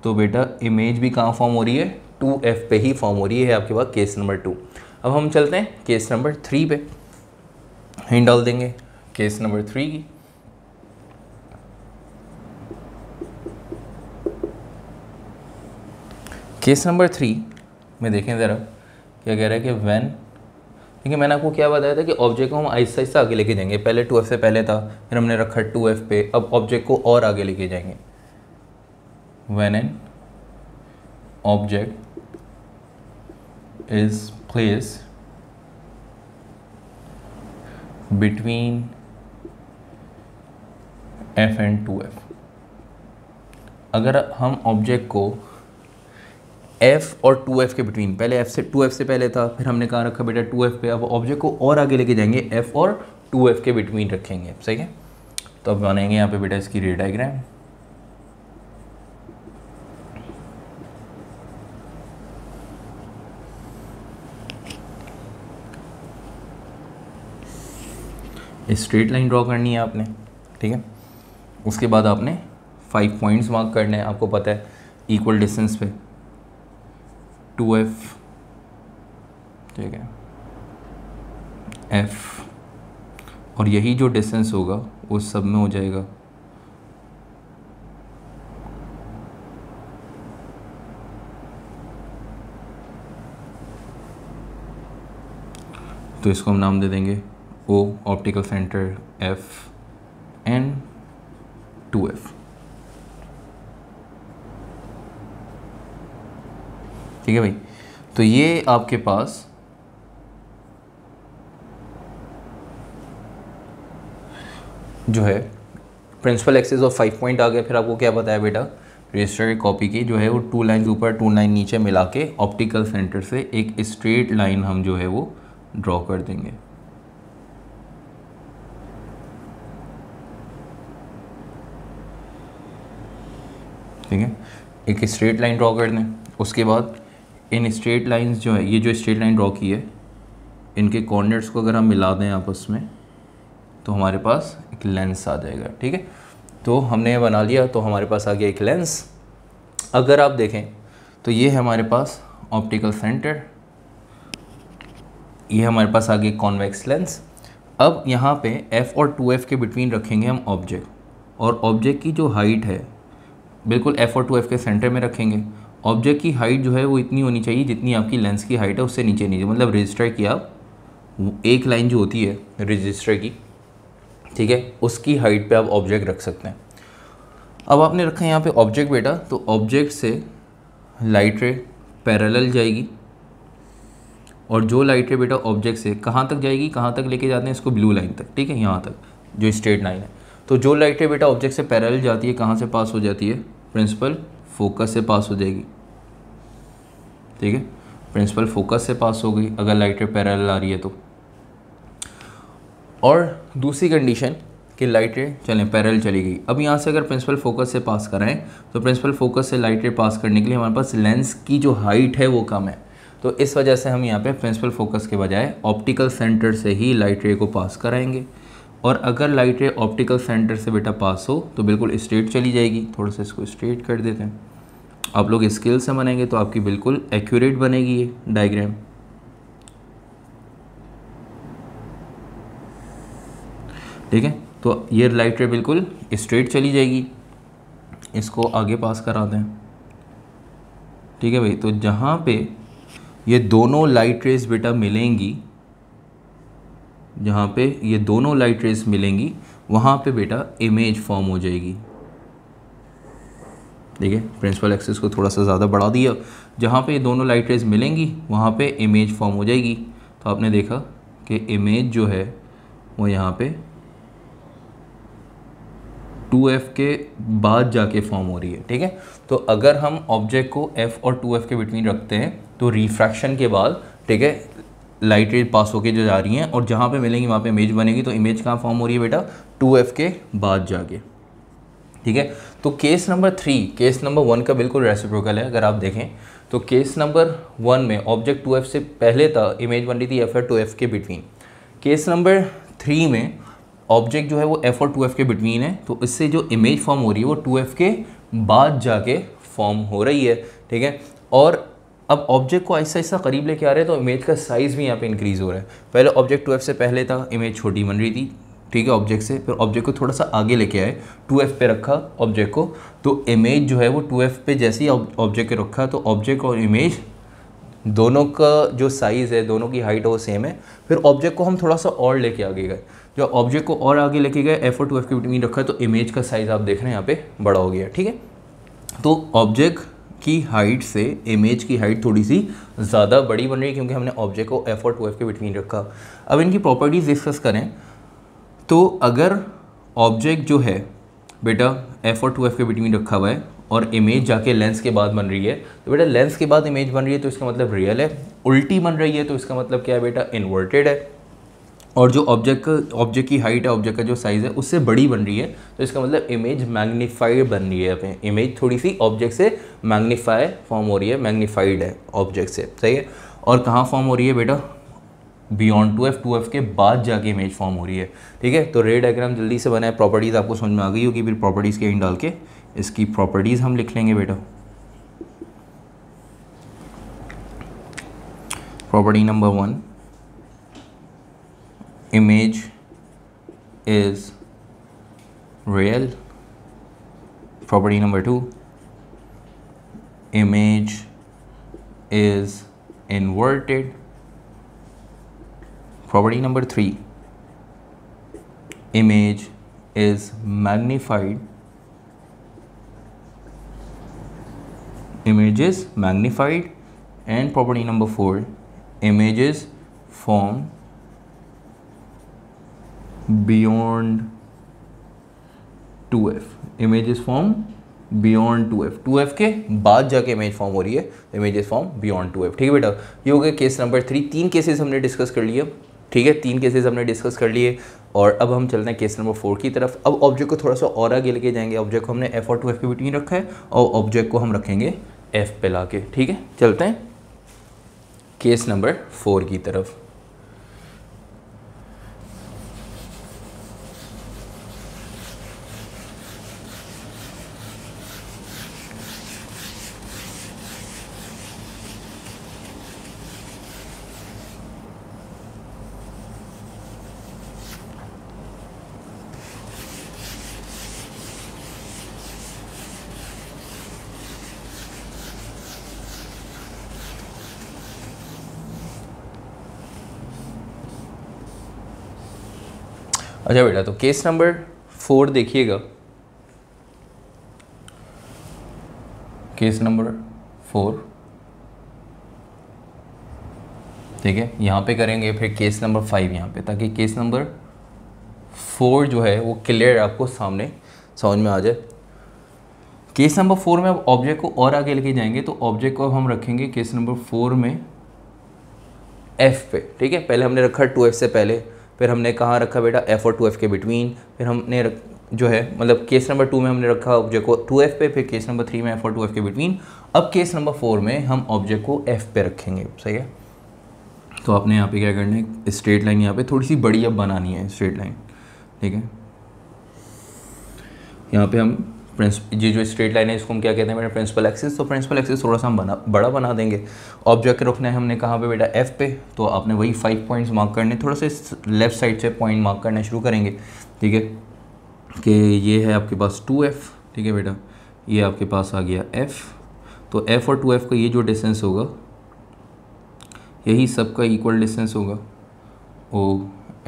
तो बेटा इमेज भी कहाँ फॉर्म हो रही है 2f पे ही फॉर्म हो रही है आपके पास केस नंबर टू अब हम चलते हैं केस नंबर थ्री पे हिंट डाल देंगे केस नंबर थ्री की केस नंबर थ्री में देखें ज़रा क्या कह रहा है कि व्हेन क्योंकि मैंने आपको क्या बताया था कि ऑब्जेक्ट को हम आहिस्ता आहिस्ता आगे लेके जाएंगे पहले टू एफ से पहले था फिर हमने रखा टू एफ पे अब ऑब्जेक्ट को और आगे लेके जाएंगे when an object is place between F and two F अगर हम ऑब्जेक्ट को एफ और टू एफ के बिटवीन पहले एफ से टू एफ से पहले था फिर हमने कहा रखा बेटा टू एफ पे अब ऑब्जेक्ट को और आगे लेके जाएंगे एफ और टू एफ के बिटवीन रखेंगे सही है तो अब बनाएंगे यहाँ पे बेटा इसकी रे डायग्राम स्ट्रेट लाइन ड्रॉ करनी है आपने ठीक है उसके बाद आपने फाइव पॉइंट्स मार्क करने हैं आपको पता है इक्वल डिस्टेंस पे टू एफ ठीक है एफ और यही जो डिस्टेंस होगा वो सब में हो जाएगा तो इसको हम नाम दे देंगे O optical centre F and two F ठीक है भाई तो ये आपके पास जो है principal axis of five point आ गया फिर आपको क्या बताया बेटा रजिस्टर कॉपी की जो है वो टू लाइन ऊपर टू लाइन नीचे मिला के ऑप्टिकल सेंटर से एक स्ट्रेट लाइन हम जो है वो ड्रॉ कर देंगे ठीक है एक स्ट्रेट लाइन ड्रॉ कर दें उसके बाद इन स्ट्रेट लाइंस जो है ये जो स्ट्रेट लाइन ड्रॉ की है इनके कॉर्नर्स को अगर हम मिला दें आपस में तो हमारे पास एक लेंस आ जाएगा ठीक है तो हमने बना लिया तो हमारे पास आ गया एक लेंस अगर आप देखें तो ये है हमारे पास ऑप्टिकल सेंटर ये हमारे पास आ गया कॉन्वेक्स लेंस अब यहाँ पे f और 2f के बिटवीन रखेंगे हम ऑब्जेक्ट और ऑब्जेक्ट की जो हाइट है बिल्कुल f और 2f के सेंटर में रखेंगे ऑब्जेक्ट की हाइट जो है वो इतनी होनी चाहिए जितनी आपकी लेंस की हाइट है उससे नीचे नीचे मतलब रजिस्टर की आप एक लाइन जो होती है रजिस्टर की ठीक है उसकी हाइट पे आप ऑब्जेक्ट रख सकते हैं अब आपने रखा है यहाँ पे ऑब्जेक्ट बेटा तो ऑब्जेक्ट से लाइट रे पैरेलल जाएगी और जो लाइट रे बेटा ऑब्जेक्ट से कहाँ तक जाएगी कहाँ तक लेके जाते हैं इसको ब्लू लाइन तक ठीक है यहाँ तक जो स्ट्रेट लाइन है तो जो लाइट रे बेटा ऑब्जेक्ट से पैरेलल जाती है कहाँ से पास हो जाती है प्रिंसिपल फोकस से पास हो जाएगी ठीक है प्रिंसिपल फोकस से पास हो गई अगर लाइटर पैरेलल आ रही है तो और दूसरी कंडीशन कि लाइट रे चलें पैरल चली गई अब यहाँ से अगर प्रिंसिपल फोकस से पास कराएं तो प्रिंसिपल फोकस से लाइट रे पास करने के लिए हमारे पास लेंस की जो हाइट है वो कम है तो इस वजह से हम यहाँ पे प्रिंसिपल फोकस के बजाय ऑप्टिकल सेंटर से ही लाइट रे को पास कराएंगे और अगर लाइट रे ऑप्टिकल सेंटर से बेटा पास हो तो बिल्कुल स्ट्रेट चली जाएगी थोड़ा सा इसको स्ट्रेट कर देते हैं आप लोग स्केल से बनाएंगे तो आपकी बिल्कुल एक्यूरेट बनेगी ये डायग्राम ठीक है तो ये लाइट रे बिल्कुल स्ट्रेट चली जाएगी इसको आगे पास करा दें ठीक है भाई तो जहाँ पे ये दोनों लाइट रेस बेटा मिलेंगी जहाँ पे ये दोनों लाइट रेस मिलेंगी वहाँ पे बेटा इमेज फॉर्म हो जाएगी ठीक है प्रिंसिपल एक्सेस को थोड़ा सा ज़्यादा बढ़ा दिया जहाँ पे ये दोनों लाइट रेज मिलेंगी वहाँ पे इमेज फॉर्म हो जाएगी तो आपने देखा कि इमेज जो है वो यहाँ पे 2f के बाद जाके फॉर्म हो रही है ठीक है तो अगर हम ऑब्जेक्ट को f और 2f के बिटवीन रखते हैं तो रिफ्रैक्शन के बाद ठीक है लाइट रेज पास होके जो जा रही हैं और जहाँ पे मिलेंगी वहाँ पे इमेज बनेगी तो इमेज कहाँ फॉर्म हो रही है बेटा 2f के बाद जाके ठीक है तो case number three case number one का बिल्कुल रेसिप्रोकल है अगर आप देखें तो केस नंबर वन में ऑब्जेक्ट टू एफ से पहले था इमेज बन रही थी एफ और टू एफ के बिटवीन केस नंबर थ्री में ऑब्जेक्ट जो है वो एफ और टू एफ के बिटवीन है तो इससे जो इमेज फॉर्म हो रही है वो टू एफ के बाद जाके फॉर्म हो रही है ठीक है और अब ऑब्जेक्ट को ऐसा ऐसा करीब लेके आ रहे हैं तो इमेज का साइज़ भी यहाँ पे इंक्रीज़ हो रहा है पहले ऑब्जेक्ट टू एफ से पहले था इमेज छोटी बन रही थी ठीक है ऑब्जेक्ट से फिर ऑब्जेक्ट को थोड़ा सा आगे लेके आए टू एफ पे रखा ऑब्जेक्ट को तो इमेज जो है वो टू एफ पे जैसे ही ऑब्जेक्ट को रखा तो ऑब्जेक्ट और इमेज दोनों का जो साइज़ है दोनों की हाइट है वो सेम है फिर ऑब्जेक्ट को हम थोड़ा सा और लेके आगे गए जो ऑब्जेक्ट को और आगे लेके गए एफ और टू एफ के बिटवीन रखा तो इमेज का साइज़ आप देख रहे हैं यहाँ पे बड़ा हो गया ठीक है तो ऑब्जेक्ट की हाइट से इमेज की हाइट थोड़ी सी ज़्यादा बड़ी बन रही है क्योंकि हमने ऑब्जेक्ट को एफ और टू एफ के बिटवीन रखा अब इनकी प्रॉपर्टीज़ डिस्कस करें तो अगर ऑब्जेक्ट जो है बेटा एफ और टू एफ के बिटवीन रखा हुआ है और इमेज जाके लेंस के बाद बन रही है तो बेटा लेंस के बाद इमेज बन रही है तो इसका मतलब रियल है उल्टी बन रही है तो इसका मतलब क्या है बेटा इन्वर्टेड है और जो ऑब्जेक्ट ऑब्जेक्ट की हाइट है ऑब्जेक्ट का जो साइज़ है उससे बड़ी बन रही है तो इसका मतलब इमेज मैग्नीफाइड बन रही है अपने इमेज थोड़ी सी ऑब्जेक्ट से मैग्नीफाई फॉर्म हो रही है मैग्नीफाइड है ऑब्जेक्ट से सही है और कहाँ फॉर्म हो रही है बेटा beyond two F two F के बाद जाके इमेज फॉर्म हो रही है ठीक है तो रे डायग्राम जल्दी से बनाए प्रॉपर्टीज़ आपको समझ में आ गई होगी फिर प्रॉपर्टीज़ के इन डाल के इसकी प्रॉपर्टीज़ हम लिख लेंगे बेटा property number one image is real property number two image is inverted property number three image is magnified image is magnified and property number four image is form beyond two F image is form beyond two F two F के बाद जाके image form हो रही है image is form beyond two F ठीक है बेटा ये हो गया केस नंबर थ्री तीन केसेज हमने डिस्कस कर लिया ठीक है तीन केसेस हमने डिस्कस कर लिए और अब हम चलते हैं केस नंबर फोर की तरफ अब ऑब्जेक्ट को थोड़ा सा और आगे लेके जाएंगे ऑब्जेक्ट को हमने एफ और टू एफ के बिटवीन रखा है और ऑब्जेक्ट को हम रखेंगे एफ पे ला के ठीक है चलते हैं केस नंबर फोर की तरफ अच्छा बेटा तो केस नंबर फोर देखिएगा केस नंबर फोर ठीक है यहाँ पे करेंगे फिर केस नंबर फाइव यहाँ पे ताकि केस नंबर फोर जो है वो क्लियर आपको सामने समझ में आ जाए केस नंबर फोर में अब ऑब्जेक्ट को और आगे लेके जाएंगे तो ऑब्जेक्ट को अब हम रखेंगे केस नंबर फोर में एफ पे ठीक है पहले हमने रखा टू एफ से पहले फिर हमने कहाँ रखा बेटा एफ़ और टू एफ़ के बिटवीन फिर हमने रख जो है मतलब केस नंबर टू में हमने रखा ऑब्जेक्ट को टू एफ़ पे फिर केस नंबर थ्री में एफ़ और टू एफ़ के बिटवीन अब केस नंबर फोर में हम ऑब्जेक्ट को एफ़ पे रखेंगे सही है तो आपने यहाँ पे क्या करना है स्ट्रेट लाइन यहाँ पे थोड़ी सी बड़ी अब बनानी है स्ट्रेट लाइन ठीक है यहाँ पे हम प्रिंसिपल ये जो स्ट्रेट लाइन है इसको हम क्या कहते हैं बेटा प्रिंसिपल एक्सिस तो प्रिंसिपल एक्सिस थोड़ा सा हम बना बड़ा बना देंगे ऑब्जेक्ट रखना है हमने कहाँ पे बेटा एफ पे तो आपने वही फाइव पॉइंट्स मार्क करने थोड़ा से लेफ्ट साइड से पॉइंट मार्क करना शुरू करेंगे ठीक है कि ये है आपके पास टू एफ ठीक है बेटा ये आपके पास आ गया एफ़ तो एफ़ और टू एफ़ का ये जो डिस्टेंस होगा यही सबका इक्वल डिस्टेंस होगा ओ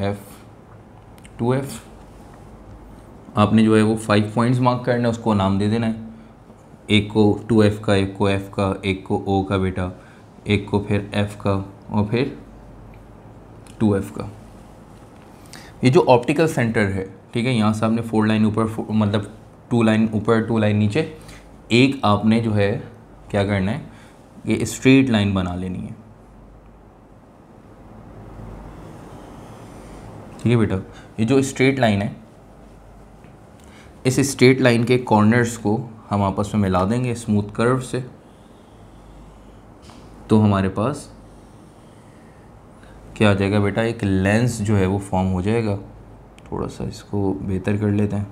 एफ़ टू एफ़ आपने जो है वो फाइव पॉइंट्स मार्क करना है उसको नाम दे देना है एक को टू एफ़ का एक को एफ़ का एक को ओ का बेटा एक को फिर एफ़ का और फिर टू एफ़ का ये जो ऑप्टिकल सेंटर है ठीक है यहाँ से आपने फोर लाइन ऊपर मतलब टू लाइन ऊपर टू लाइन नीचे एक आपने जो है क्या करना है ये स्ट्रेट लाइन बना लेनी है ठीक है बेटा ये जो स्ट्रेट लाइन है इस स्ट्रेट लाइन के कॉर्नर्स को हम आपस में मिला देंगे स्मूथ कर्व से तो हमारे पास क्या आ जाएगा बेटा एक लेंस जो है वो फॉर्म हो जाएगा थोड़ा सा इसको बेहतर कर लेते हैं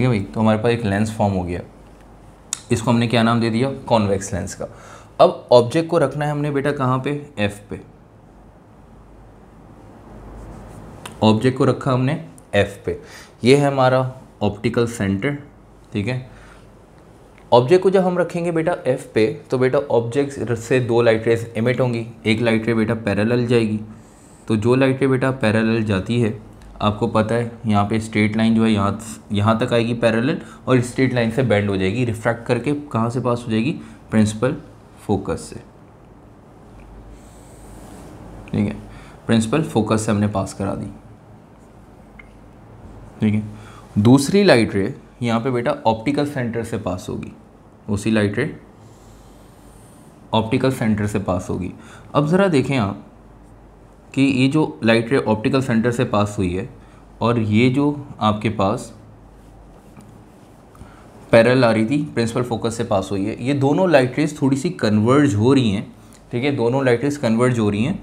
ठीक है भाई तो हमारे पास एक लेंस फॉर्म हो गया इसको हमने क्या नाम दे दिया कॉन्वेक्स लेंस का अब ऑब्जेक्ट को रखना है हमने बेटा कहाँ पे एफ पे ऑब्जेक्ट को रखा हमने एफ पे ये है हमारा ऑप्टिकल सेंटर ठीक है ऑब्जेक्ट को जब हम रखेंगे बेटा एफ पे तो बेटा ऑब्जेक्ट से दो लाइट रेस इमिट होंगी एक लाइट रे बेटा पैरेलल जाएगी तो जो लाइट रे बेटा पैरेलल जाती है आपको पता है यहाँ पे स्ट्रेट लाइन जो है यहाँ यहाँ तक आएगी पैरेलल और स्ट्रेट लाइन से बैंड हो जाएगी रिफ्रैक्ट करके कहाँ से पास हो जाएगी प्रिंसिपल फोकस से ठीक है प्रिंसिपल फोकस से हमने पास करा दी ठीक है दूसरी लाइट रे यहाँ पे बेटा ऑप्टिकल सेंटर से पास होगी उसी लाइट रे ऑप्टिकल सेंटर से पास होगी अब ज़रा देखें आप कि ये जो लाइट रे ऑप्टिकल सेंटर से पास हुई है और ये जो आपके पास पैरल आ रही थी प्रिंसिपल फोकस से पास हुई है ये दोनों लाइट रेज थोड़ी सी कन्वर्ज हो रही हैं ठीक है दोनों लाइट रेज कन्वर्ज हो रही हैं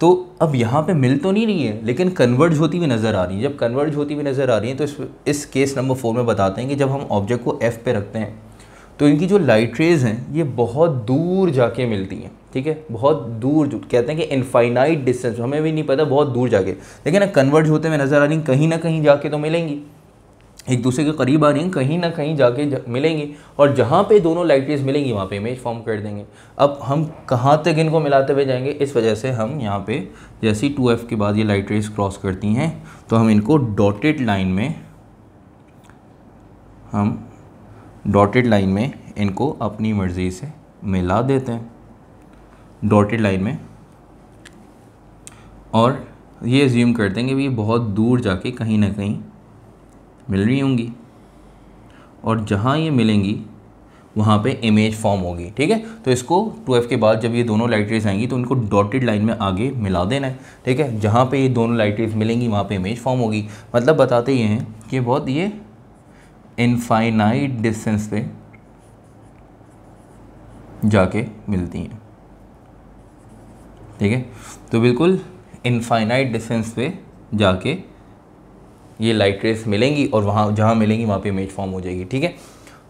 तो अब यहाँ पे मिल तो नहीं रही है लेकिन कन्वर्ज होती हुई नज़र आ रही है जब कन्वर्ज होती हुई नज़र आ रही है तो इस इस केस नंबर फोर में बताते हैं कि जब हम ऑब्जेक्ट को एफ़ पे रखते हैं तो इनकी जो लाइट रेज हैं ये बहुत दूर जाके मिलती हैं ठीक है बहुत दूर कहते हैं कि इनफाइनाइट डिस्टेंस हमें भी नहीं पता बहुत दूर जाके लेकिन ना कन्वर्ज होते हुए नज़र आ रही कहीं ना कहीं जाके तो मिलेंगी एक दूसरे के करीब आ रही हैं कहीं ना कहीं जाके जा, मिलेंगी और जहाँ पे दोनों लाइट रेज मिलेंगी वहाँ पे इमेज फॉर्म कर देंगे अब हम कहाँ तक इनको मिलाते हुए जाएंगे इस वजह से हम यहाँ पे जैसे ही टू एफ़ के बाद ये लाइट रेज क्रॉस करती हैं तो हम इनको डॉटेड लाइन में हम डॉटेड लाइन में इनको अपनी मर्ज़ी से मिला देते हैं डॉटेड लाइन में और ये ज्यूम करते हैं कि बहुत दूर जाके कहीं ना कहीं मिल रही होंगी और जहाँ ये मिलेंगी वहाँ पे इमेज फॉर्म होगी ठीक है तो इसको 2F के बाद जब ये दोनों लाइट आएंगी तो इनको डॉटेड लाइन में आगे मिला देना है ठीक है जहाँ पे ये दोनों लाइट मिलेंगी वहाँ पे इमेज फॉर्म होगी मतलब बताते ये हैं कि बहुत ये इनफाइनाइट डिस्टेंस पे जाके मिलती हैं ठीक है तो बिल्कुल इनफाइनाइट डिस्टेंस पे जाके ये लाइट रेस मिलेंगी और वहाँ जहाँ मिलेंगी वहाँ पे इमेज फॉर्म हो जाएगी ठीक है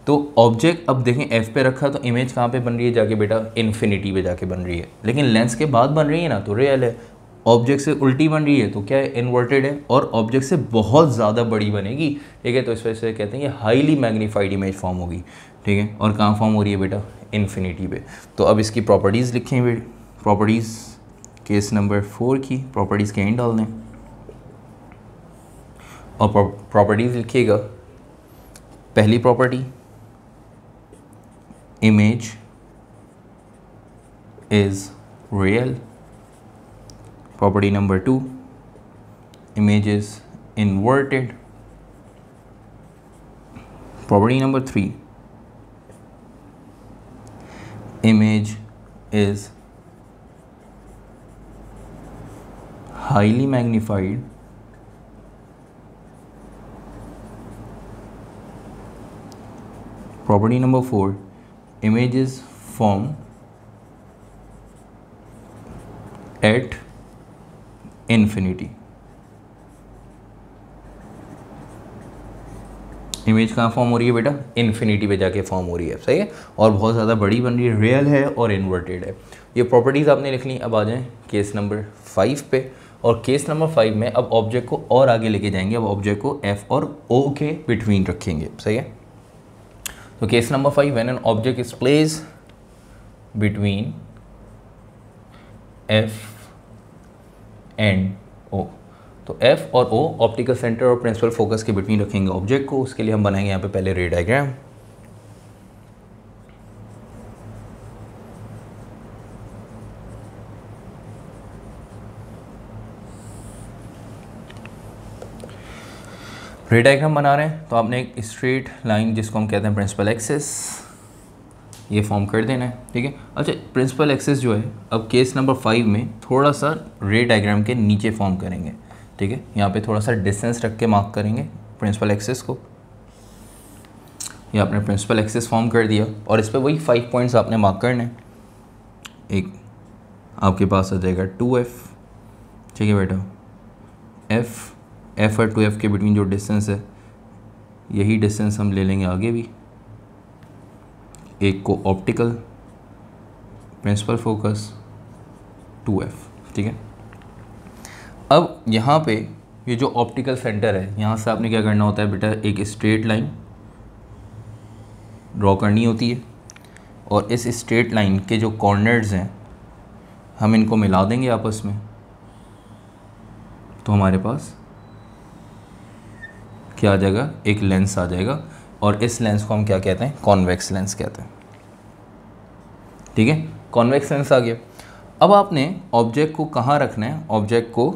तो ऑब्जेक्ट अब देखें एफ पे रखा तो इमेज कहाँ पे बन रही है जाके बेटा इन्फिनिटी पे जाके बन रही है लेकिन लेंस के बाद बन रही है ना तो रियल है ऑब्जेक्ट से उल्टी बन रही है तो क्या है इन्वर्टेड है और ऑब्जेक्ट से बहुत ज़्यादा बड़ी बनेगी ठीक है तो इस वजह से कहते हैं ये हाईली मैग्नीफाइड इमेज फॉर्म होगी ठीक है और कहाँ फॉर्म हो रही है बेटा इन्फिनिटी पे तो अब इसकी प्रॉपर्टीज़ लिखें बेटे प्रॉपर्टीज़ केस नंबर फोर की प्रॉपर्टीज़ के एंड डाल दें और प्रॉपर्टीज़ लिखिएगा पहली property image is real property number two image is inverted property number three image is highly magnified property number four image is formed at infinity image कहाँ form हो रही है बेटा इन्फिनिटी पे जाके फॉर्म हो रही है सही है और बहुत ज़्यादा बड़ी बन रही है रियल है और इन्वर्टेड है ये प्रॉपर्टीज़ आपने लिख ली अब आ जाएँ केस नंबर फाइव पे और केस नंबर फाइव में अब ऑब्जेक्ट को और आगे लेके जाएंगे अब ऑब्जेक्ट को एफ और ओ के बिटवीन रखेंगे सही है तो case number five when an object is place between F and O तो एफ और ओ ऑप्टिकल सेंटर और प्रिंसिपल फोकस के बिटवीन रखेंगे ऑब्जेक्ट को उसके लिए हम बनाएंगे यहाँ पे पहले रे डायग्राम रे डायग्राम बना रहे हैं तो आपने एक स्ट्रेट लाइन जिसको हम कहते हैं प्रिंसिपल एक्सेस ये फॉर्म कर देना है ठीक है अच्छा प्रिंसिपल एक्सेस जो है अब केस नंबर फाइव में थोड़ा सा रे डायग्राम के नीचे फॉर्म करेंगे ठीक है यहाँ पे थोड़ा सा डिस्टेंस रख के मार्क करेंगे प्रिंसिपल एक्सेस को ये आपने प्रिंसिपल एक्सेस फॉर्म कर दिया और इस पर वही फाइव पॉइंट्स आपने मार्क करने हैं एक आपके पास आ जाएगा टू एफ ठीक है बेटा एफ एफ और टू एफ के बिटवीन जो डिस्टेंस है यही डिस्टेंस हम ले लेंगे आगे भी एक को optical principal focus two F ठीक है अब यहाँ पे ये जो ऑप्टिकल सेंटर है यहाँ से आपने क्या करना होता है बेटा एक स्ट्रेट लाइन ड्रॉ करनी होती है और इस स्ट्रेट लाइन के जो कॉर्नर्स हैं हम इनको मिला देंगे आपस में तो हमारे पास क्या आ जाएगा एक लेंस आ जाएगा और इस लेंस को हम क्या कहते हैं कॉन्वेक्स लेंस कहते हैं ठीक है कॉन्वेक्स लेंस आ गया अब आपने ऑब्जेक्ट को कहाँ रखना है ऑब्जेक्ट को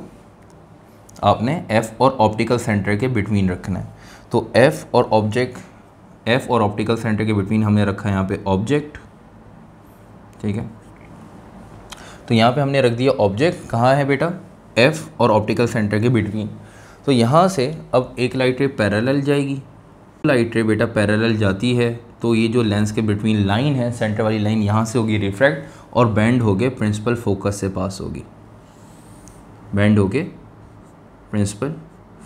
आपने एफ़ और ऑप्टिकल सेंटर के बिटवीन रखना है तो एफ़ और ऑब्जेक्ट एफ़ और ऑप्टिकल सेंटर के बिटवीन हमने रखा है यहाँ पे ऑब्जेक्ट ठीक है तो यहाँ पे हमने रख दिया ऑब्जेक्ट कहाँ है बेटा एफ़ और ऑप्टिकल सेंटर के बिटवीन तो यहाँ से अब एक लाइट रे पैरेलल जाएगी लाइट रे बेटा पैरेलल जाती है तो ये जो लेंस के बिटवीन लाइन है सेंटर वाली लाइन यहाँ से होगी रिफ्रैक्ट और बैंड होके प्रिंसिपल फोकस से पास होगी बैंड होके प्रिंसिपल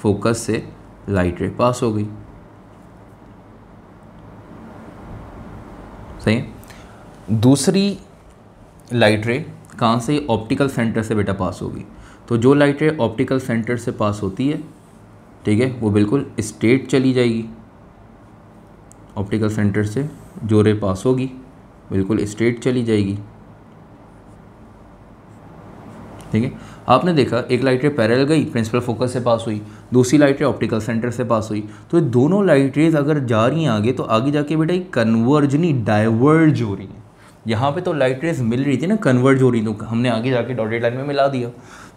फोकस से लाइट रे पास हो गई सही दूसरी लाइट रे कहाँ से ऑप्टिकल सेंटर से बेटा पास होगी तो जो लाइट रे ऑप्टिकल सेंटर से पास होती है ठीक है वो बिल्कुल स्ट्रेट चली जाएगी ऑप्टिकल सेंटर से जो रे पास होगी बिल्कुल स्ट्रेट चली जाएगी ठीक है आपने देखा एक लाइट रे पैरल गई प्रिंसिपल फोकस से पास हुई दूसरी लाइट रे ऑप्टिकल सेंटर से पास हुई तो ये दोनों लाइट रेज अगर जा रही हैं आगे तो आगे जाके बेटा एक कन्वर्ज नहीं डाइवर्ज हो रही हैं यहाँ पे तो लाइट रेज मिल रही थी ना कन्वर्ज हो रही थी तो हमने आगे जाके डॉटेड लाइन में मिला दिया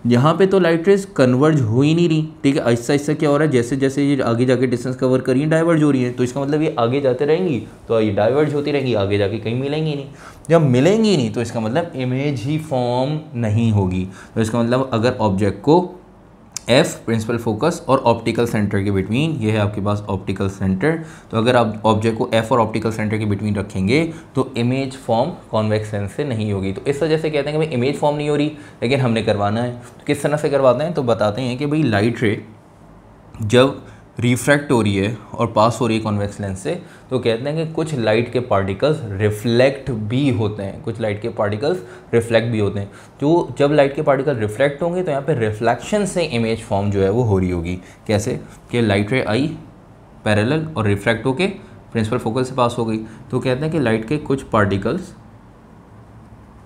यहाँ पे तो लाइट रेस कन्वर्ज हो ही नहीं रही ठीक है ऐसा ऐसा क्या हो रहा है जैसे जैसे ये आगे जाके डिस्टेंस कवर कर रही है डाइवर्ज हो रही है तो इसका मतलब ये आगे जाते रहेंगी तो ये डाइवर्ज होती रहेंगी आगे जाके कहीं मिलेंगी नहीं जब मिलेंगी नहीं तो इसका मतलब इमेज ही फॉर्म नहीं होगी तो इसका मतलब अगर ऑब्जेक्ट को एफ प्रिंसिपल फोकस और ऑप्टिकल सेंटर के बिटवीन ये है आपके पास ऑप्टिकल सेंटर तो अगर आप ऑब्जेक्ट को एफ और ऑप्टिकल सेंटर के बिटवीन रखेंगे तो इमेज फॉर्म कॉन्वेक्स लेंस से नहीं होगी तो इस वजह से कहते हैं कि भाई इमेज फॉर्म नहीं हो रही लेकिन हमने करवाना है तो किस तरह से करवाते हैं तो बताते हैं कि भाई लाइट रे जब रिफ्रैक्ट हो रही है और पास हो रही है कॉन्वेक्स लेंस से तो कहते हैं कि कुछ लाइट के पार्टिकल्स रिफ्लेक्ट भी होते हैं कुछ लाइट के पार्टिकल्स रिफ्लेक्ट भी होते हैं जो जब लाइट के पार्टिकल रिफ्लेक्ट होंगे तो यहाँ पे रिफ्लेक्शन से इमेज फॉर्म जो है वो हो रही होगी कैसे कि लाइट रे आई पैरेलल और रिफ्लेक्ट होके प्रिंसिपल फोकल से पास हो गई तो कहते हैं कि लाइट के कुछ पार्टिकल्स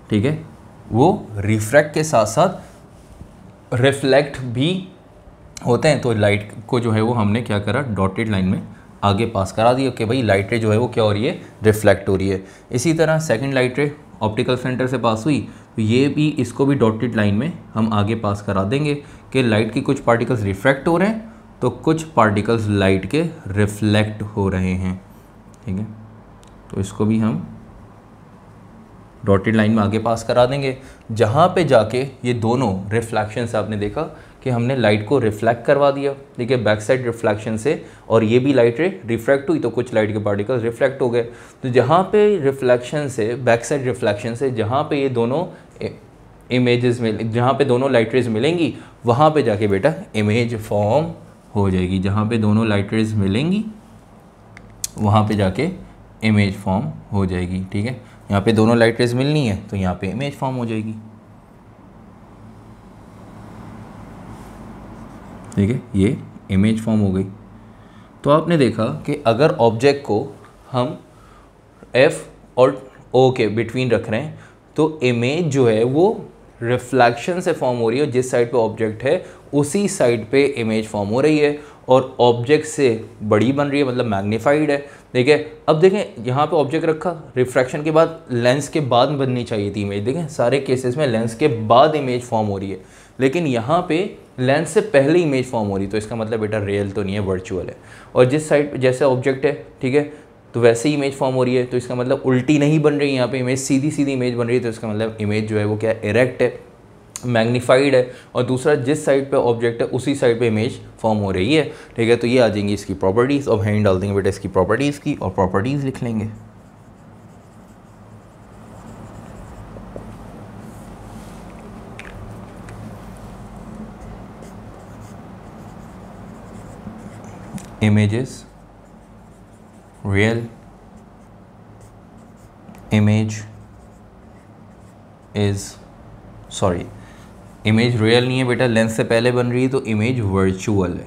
ठीक है वो रिफ्रैक्ट के साथ साथ रिफ्लेक्ट भी होते हैं तो लाइट को जो है वो हमने क्या करा डॉटेड लाइन में आगे पास करा दिया कि भाई लाइट रे जो है वो क्या हो रही है रिफ्लेक्ट हो रही है इसी तरह second light ray optical centre से पास हुई तो ये भी इसको भी डॉटेड लाइन में हम आगे पास करा देंगे कि लाइट के कुछ पार्टिकल्स रिफ्लेक्ट हो रहे हैं तो कुछ पार्टिकल्स लाइट के रिफ्लेक्ट हो रहे हैं ठीक है तो इसको भी हम डॉटेड लाइन में आगे पास करा देंगे जहाँ पे जाके ये दोनों रिफ्लैक्शन आपने देखा कि हमने लाइट को रिफ्लेक्ट करवा दिया देखिए बैक साइड रिफ्लेक्शन से और ये भी लाइट रिफ्लेक्ट हुई तो कुछ लाइट के पार्टिकल्स रिफ्लेक्ट हो गए तो जहाँ पे रिफ्लेक्शन से बैक साइड रिफ्लेक्शन से जहाँ पे ये दोनों इमेजेस मिल जहाँ पे दोनों लाइट रेज मिलेंगी वहाँ पे जाके बेटा इमेज फॉर्म हो जाएगी जहाँ पे दोनों लाइट रेज मिलेंगी वहाँ पे जाके इमेज फॉर्म हो जाएगी ठीक है यहाँ पे दोनों लाइट रेज मिलनी है तो यहाँ पे इमेज फॉर्म हो जाएगी ठीक है ये इमेज फॉर्म हो गई तो आपने देखा कि अगर ऑब्जेक्ट को हम एफ और ओ के बिटवीन रख रहे हैं तो इमेज जो है वो रिफ्लैक्शन से फॉर्म हो रही है जिस साइड पे ऑब्जेक्ट है उसी साइड पे इमेज फॉर्म हो रही है और ऑब्जेक्ट से बड़ी बन रही है मतलब मैग्नीफाइड है ठीक है अब देखें यहाँ पे ऑब्जेक्ट रखा रिफ्रैक्शन के बाद लेंस के बाद बननी चाहिए थी इमेज देखें सारे केसेस में लेंस के बाद इमेज फॉर्म हो रही है लेकिन यहाँ पे लेंस से पहले इमेज फॉर्म हो रही तो इसका मतलब बेटा रियल तो नहीं है वर्चुअल है और जिस साइड जैसे ऑब्जेक्ट है ठीक है तो वैसे ही इमेज फॉर्म हो रही है तो इसका मतलब उल्टी नहीं बन रही है यहाँ पे इमेज सीधी सीधी इमेज बन रही है तो इसका मतलब इमेज जो है वो क्या इरेक्ट है मैग्नीफाइड है और दूसरा जिस साइड पे ऑब्जेक्ट है उसी साइड पे इमेज फॉर्म हो रही है ठीक है तो ये आ जाएंगी इसकी प्रॉपर्टीज़ अब हैंड डाल देंगे बेटा इसकी प्रॉपर्टीज़ की और प्रॉपर्टीज़ लिख लेंगे images real image is sorry image real नहीं है बेटा लेंस से पहले बन रही है तो इमेज वर्चुअल है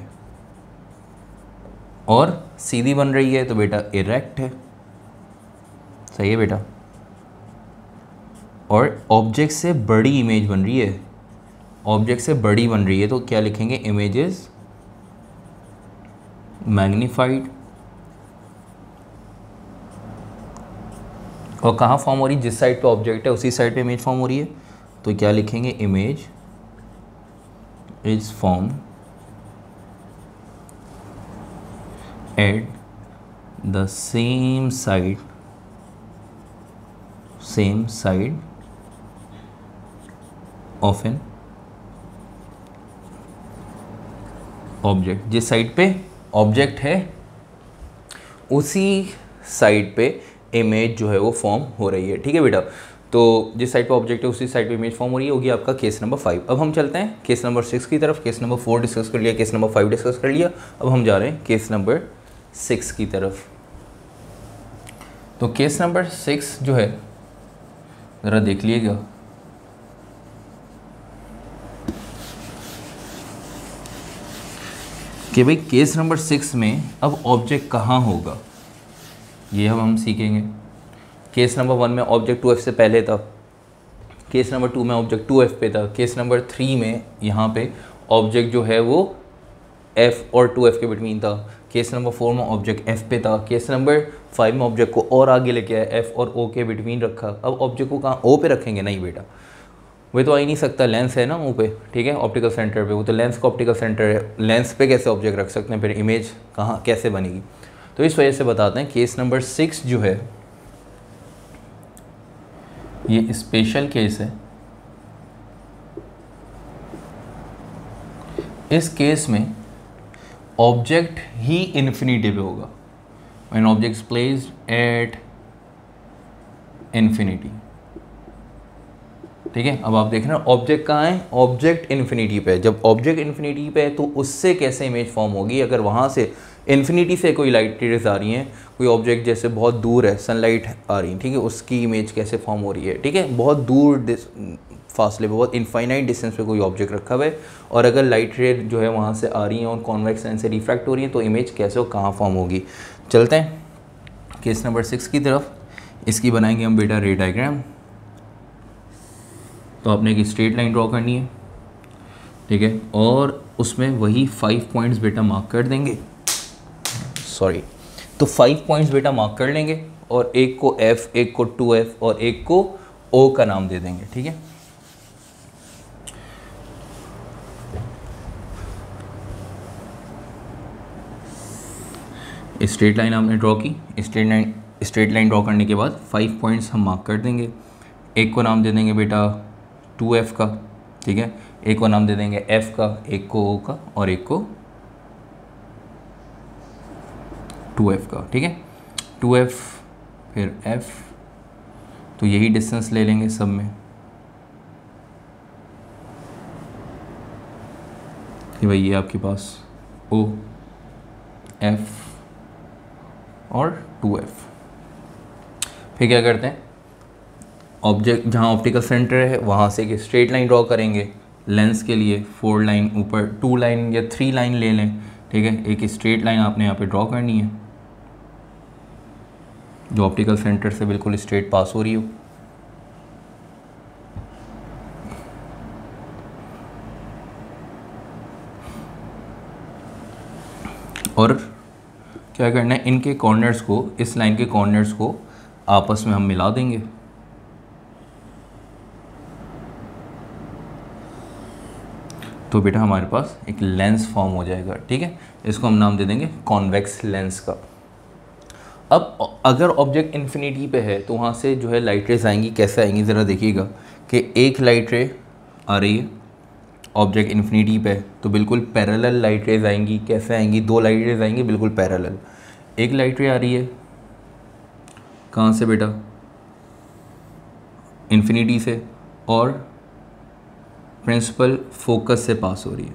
और सीधी बन रही है तो बेटा इरेक्ट है सही है बेटा और ऑब्जेक्ट से बड़ी इमेज बन रही है ऑब्जेक्ट से बड़ी बन रही है तो क्या लिखेंगे इमेजेस मैग्नीफाइड और कहाँ फॉर्म हो रही है जिस साइड पे ऑब्जेक्ट है उसी साइड पे इमेज फॉर्म हो रही है तो क्या लिखेंगे image is form at the same side same side of an object जिस साइड पे ऑब्जेक्ट है उसी साइड पे इमेज जो है वो फॉर्म हो रही है ठीक है बेटा तो जिस साइड पे ऑब्जेक्ट है उसी साइड पे इमेज फॉर्म हो रही है होगी आपका केस नंबर फाइव अब हम चलते हैं केस नंबर सिक्स की तरफ केस नंबर फोर डिस्कस कर लिया केस नंबर फाइव डिस्कस कर लिया अब हम जा रहे हैं केस नंबर सिक्स की तरफ तो केस नंबर सिक्स जो है ज़रा देख लीजिएगा कि भाई केस नंबर सिक्स में अब ऑब्जेक्ट कहाँ होगा ये हम हम सीखेंगे केस नंबर वन में ऑब्जेक्ट टू एफ से पहले था केस नंबर टू में ऑब्जेक्ट टू एफ पे था केस नंबर थ्री में यहाँ पे ऑब्जेक्ट जो है वो एफ और टू एफ के बिटवीन था केस नंबर फोर में ऑब्जेक्ट एफ पे था केस नंबर फाइव में ऑब्जेक्ट को और आगे लेके आया एफ और ओ के बिटवीन रखा अब ऑब्जेक्ट को कहाँ ओ पे रखेंगे नहीं बेटा वे तो आ ही नहीं सकता लेंस है ना मुँह पे ठीक है ऑप्टिकल सेंटर पे वो तो लेंस का ऑप्टिकल सेंटर है लेंस पे कैसे ऑब्जेक्ट रख सकते हैं फिर इमेज कहाँ कैसे बनेगी तो इस वजह से बताते हैं केस नंबर सिक्स जो है ये स्पेशल केस है इस केस में ऑब्जेक्ट ही इन्फिनिटिव होगा an object placed at infinity ठीक है अब आप देख रहे हैं ऑब्जेक्ट कहाँ है ऑब्जेक्ट इन्फिनिटी पे जब ऑब्जेक्ट इन्फिनिटी पे है तो उससे कैसे इमेज फॉर्म होगी अगर वहाँ से इन्फिनिटी से कोई लाइट रेज आ रही हैं कोई ऑब्जेक्ट जैसे बहुत दूर है सनलाइट आ रही है ठीक है उसकी इमेज कैसे फॉर्म हो रही है ठीक है बहुत दूर फासले बहुत इनफाइनाइट डिस्टेंस पे कोई ऑब्जेक्ट रखा हुआ है और अगर लाइट रेड जो है वहाँ से आ रही है और कॉन्वेक्स लेंस से रिफ्रैक्ट हो रही है तो इमेज कैसे और कहाँ फॉर्म होगी चलते हैं केस नंबर सिक्स की तरफ इसकी बनाएंगे हम बेटा रे डायग्राम तो आपने एक स्ट्रेट लाइन ड्रॉ करनी है ठीक है और उसमें वही फाइव पॉइंट्स बेटा मार्क कर देंगे सॉरी तो फाइव पॉइंट्स बेटा मार्क कर लेंगे और एक को एफ एक को टू एफ और एक को ओ का नाम दे देंगे ठीक है स्ट्रेट लाइन आपने ड्रॉ की straight line straight line draw करने के बाद फाइव पॉइंट्स हम मार्क कर देंगे एक को नाम दे देंगे बेटा टू एफ का ठीक है एक को नाम दे देंगे एफ का एक को ओ का और एक को टू एफ का ठीक है टू एफ फिर एफ तो यही डिस्टेंस ले लेंगे सब में कि भाई ये आपके पास ओ एफ और टू एफ फिर क्या करते हैं ऑब्जेक्ट जहाँ ऑप्टिकल सेंटर है वहाँ से एक स्ट्रेट लाइन ड्रॉ करेंगे लेंस के लिए फोर लाइन ऊपर टू लाइन या थ्री लाइन ले लें ठीक है एक स्ट्रेट लाइन आपने यहाँ पे ड्रॉ करनी है जो ऑप्टिकल सेंटर से बिल्कुल स्ट्रेट पास हो रही हो और क्या करना है इनके कॉर्नर्स को इस लाइन के कॉर्नर्स को आपस में हम मिला देंगे तो बेटा हमारे पास एक लेंस फॉर्म हो जाएगा ठीक है इसको हम नाम दे देंगे कॉन्वेक्स लेंस का अब अगर ऑब्जेक्ट इन्फिनिटी पे है तो वहाँ से जो है लाइट रेज आएंगी कैसे आएंगी ज़रा देखिएगा कि एक लाइट रे आ रही है ऑब्जेक्ट इन्फिनिटी पे तो बिल्कुल पैरेलल लाइट रेज आएंगी कैसे आएंगी दो लाइट रेज आएंगी बिल्कुल पैरेलल एक लाइट रे आ रही है कहाँ से बेटा इन्फिनिटी से और प्रिंसिपल फोकस से पास हो रही है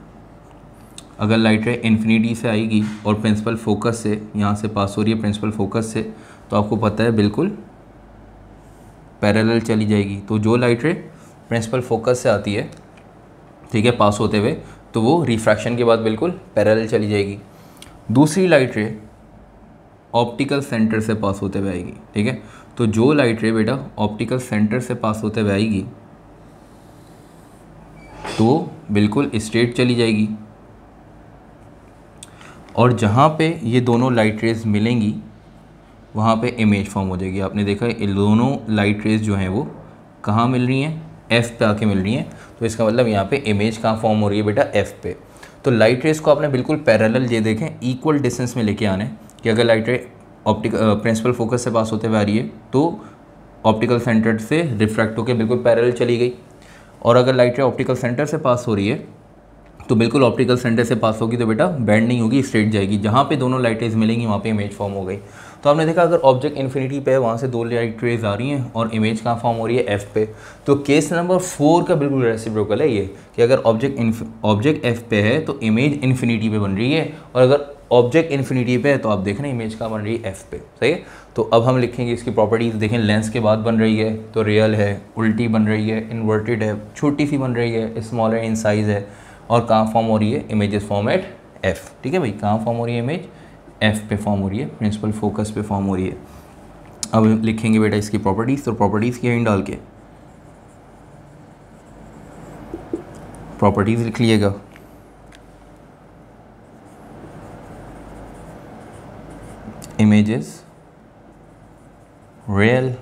अगर लाइट रे इन्फिनिटी से आएगी और प्रिंसिपल फोकस से यहाँ से पास हो रही है प्रिंसिपल फोकस से तो आपको पता है बिल्कुल पैरेलल चली जाएगी तो जो लाइट रे प्रिंसिपल फोकस से आती है ठीक है पास होते हुए तो वो रिफ्रैक्शन के बाद बिल्कुल पैरेलल चली जाएगी दूसरी लाइट रे ऑप्टिकल सेंटर से पास होते हुए आएगी ठीक है तो जो लाइट रे बेटा ऑप्टिकल सेंटर से पास होते हुए आएगी तो बिल्कुल स्ट्रेट चली जाएगी और जहाँ पे ये दोनों लाइट रेज मिलेंगी वहाँ पे इमेज फॉर्म हो जाएगी आपने देखा ये दोनों लाइट रेज जो हैं वो कहाँ मिल रही हैं एफ़ पे आके मिल रही हैं तो इसका मतलब यहाँ पे इमेज कहाँ फॉर्म हो रही है बेटा एफ़ पे तो लाइट रेज को आपने बिल्कुल पैरेलल ये देखें इक्वल डिस्टेंस में लेके आना है कि अगर लाइट रे ऑप्टिक प्रिंसिपल फोकस से पास होते हुए आ रही है तो ऑप्टिकल सेंटर से रिफ्रैक्ट होकर बिल्कुल पैरल चली गई और अगर लाइट रे ऑप्टिकल सेंटर से पास हो रही है तो बिल्कुल ऑप्टिकल सेंटर से पास होगी तो बेटा बैंड नहीं होगी स्ट्रेट जाएगी जहाँ पे दोनों लाइट रेज मिलेंगी वहाँ पे इमेज फॉर्म हो गई तो आपने देखा अगर ऑब्जेक्ट इन्फिनिटी पे है वहाँ से दो लाइट रेज आ रही हैं और इमेज कहाँ फॉर्म हो रही है एफ़ पे तो केस नंबर फोर का बिल्कुल रेसिप्रोकल है ये कि अगर ऑब्जेक्ट ऑब्जेक्ट एफ़ पे है तो इमेज इन्फिनिटी पे बन रही है और अगर ऑब्जेक्ट इन्फिनिटी पे है तो आप देख रहे हैं इमेज कहाँ बन रही है एफ़ पे सही है तो अब हम लिखेंगे इसकी प्रॉपर्टीज़ देखें लेंस के बाद बन रही है तो रियल है उल्टी बन रही है इन्वर्टेड है छोटी सी बन रही है स्मॉलर इन साइज़ है और कहाँ फॉर्म हो रही है इमेजेस फॉर्म एट एफ़ ठीक है भाई कहाँ फॉर्म हो रही है इमेज एफ़ पे फॉर्म हो रही है प्रिंसिपल फोकस पे फॉर्म हो रही है अब लिखेंगे बेटा इसकी प्रॉपर्टीज़ तो प्रॉपर्टीज़ की हेन डाल के प्रॉपर्टीज़ लिख लिएगा images real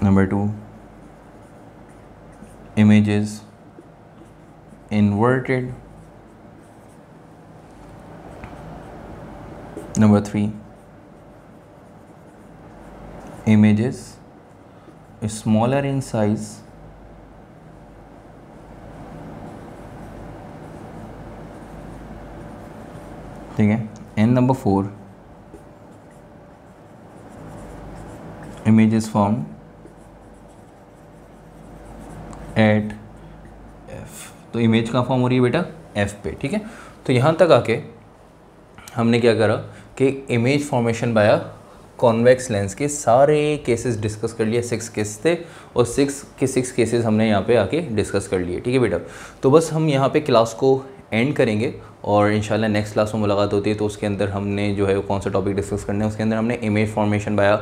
number two images inverted number three images smaller in size ठीक है एंड नंबर फोर तो image is formed at F तो इमेज कहाँ फॉर्म हो रही है बेटा f पे ठीक है तो यहाँ तक आके हमने क्या करा कि image formation by convex lens के सारे केसेस डिस्कस कर लिए सिक्स केस थे और सिक्स के सिक्स केसेस हमने यहाँ पे आके डिस्कस कर लिए ठीक है बेटा तो बस हम यहाँ पे क्लास को एंड करेंगे और इंशाल्लाह नेक्स्ट क्लास में मुलाकात होती है तो उसके अंदर हमने जो है कौन सा टॉपिक डिस्कस करना है उसके अंदर हमने image formation by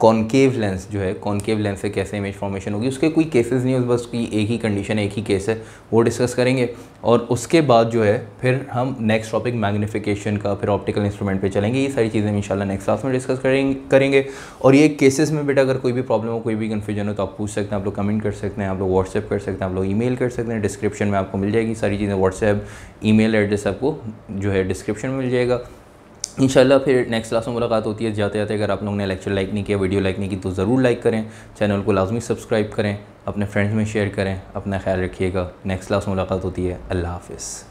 concave lens जो है कॉन्केव लेंस से कैसे इमेज फॉर्मेशन होगी उसके कोई केसेस नहीं है बस की एक ही कंडीशन एक ही केस है वो डिस्कस करेंगे और उसके बाद जो है फिर हम नेक्स्ट टॉपिक मैग्नीफिकेशन का फिर ऑप्टिकल इंस्ट्रूमेंट पे चलेंगे ये सारी चीज़ें शाला नेक्स्ट क्लास में डिस्कस करेंगे करेंगे और ये केसेस में बेटा अगर कोई भी प्रॉब्लम हो कोई भी कन्फ्यूजन हो तो आप पूछ सकते हैं आप लोग कमेंट कर सकते हैं आप लोग व्हाट्सएप कर सकते हैं आप लोग ई कर सकते हैं डिस्क्रिप्शन में आपको मिल जाएगी सारी चीज़ें व्हाट्सएप ई एड्रेस आपको जो है डिस्क्रिप्शन में मिल जाएगा इंशाल्लाह फिर नेक्स्ट क्लास में मुलाकात होती है जाते जाते अगर आप लोगों ने लेक्चर लाइक नहीं किया वीडियो लाइक नहीं की तो ज़रूर लाइक करें चैनल को लाजमी सब्सक्राइब करें अपने फ्रेंड्स में शेयर करें अपना ख्याल रखिएगा नेक्स्ट क्लास में मुलाकात होती है अल्लाह हाफिज़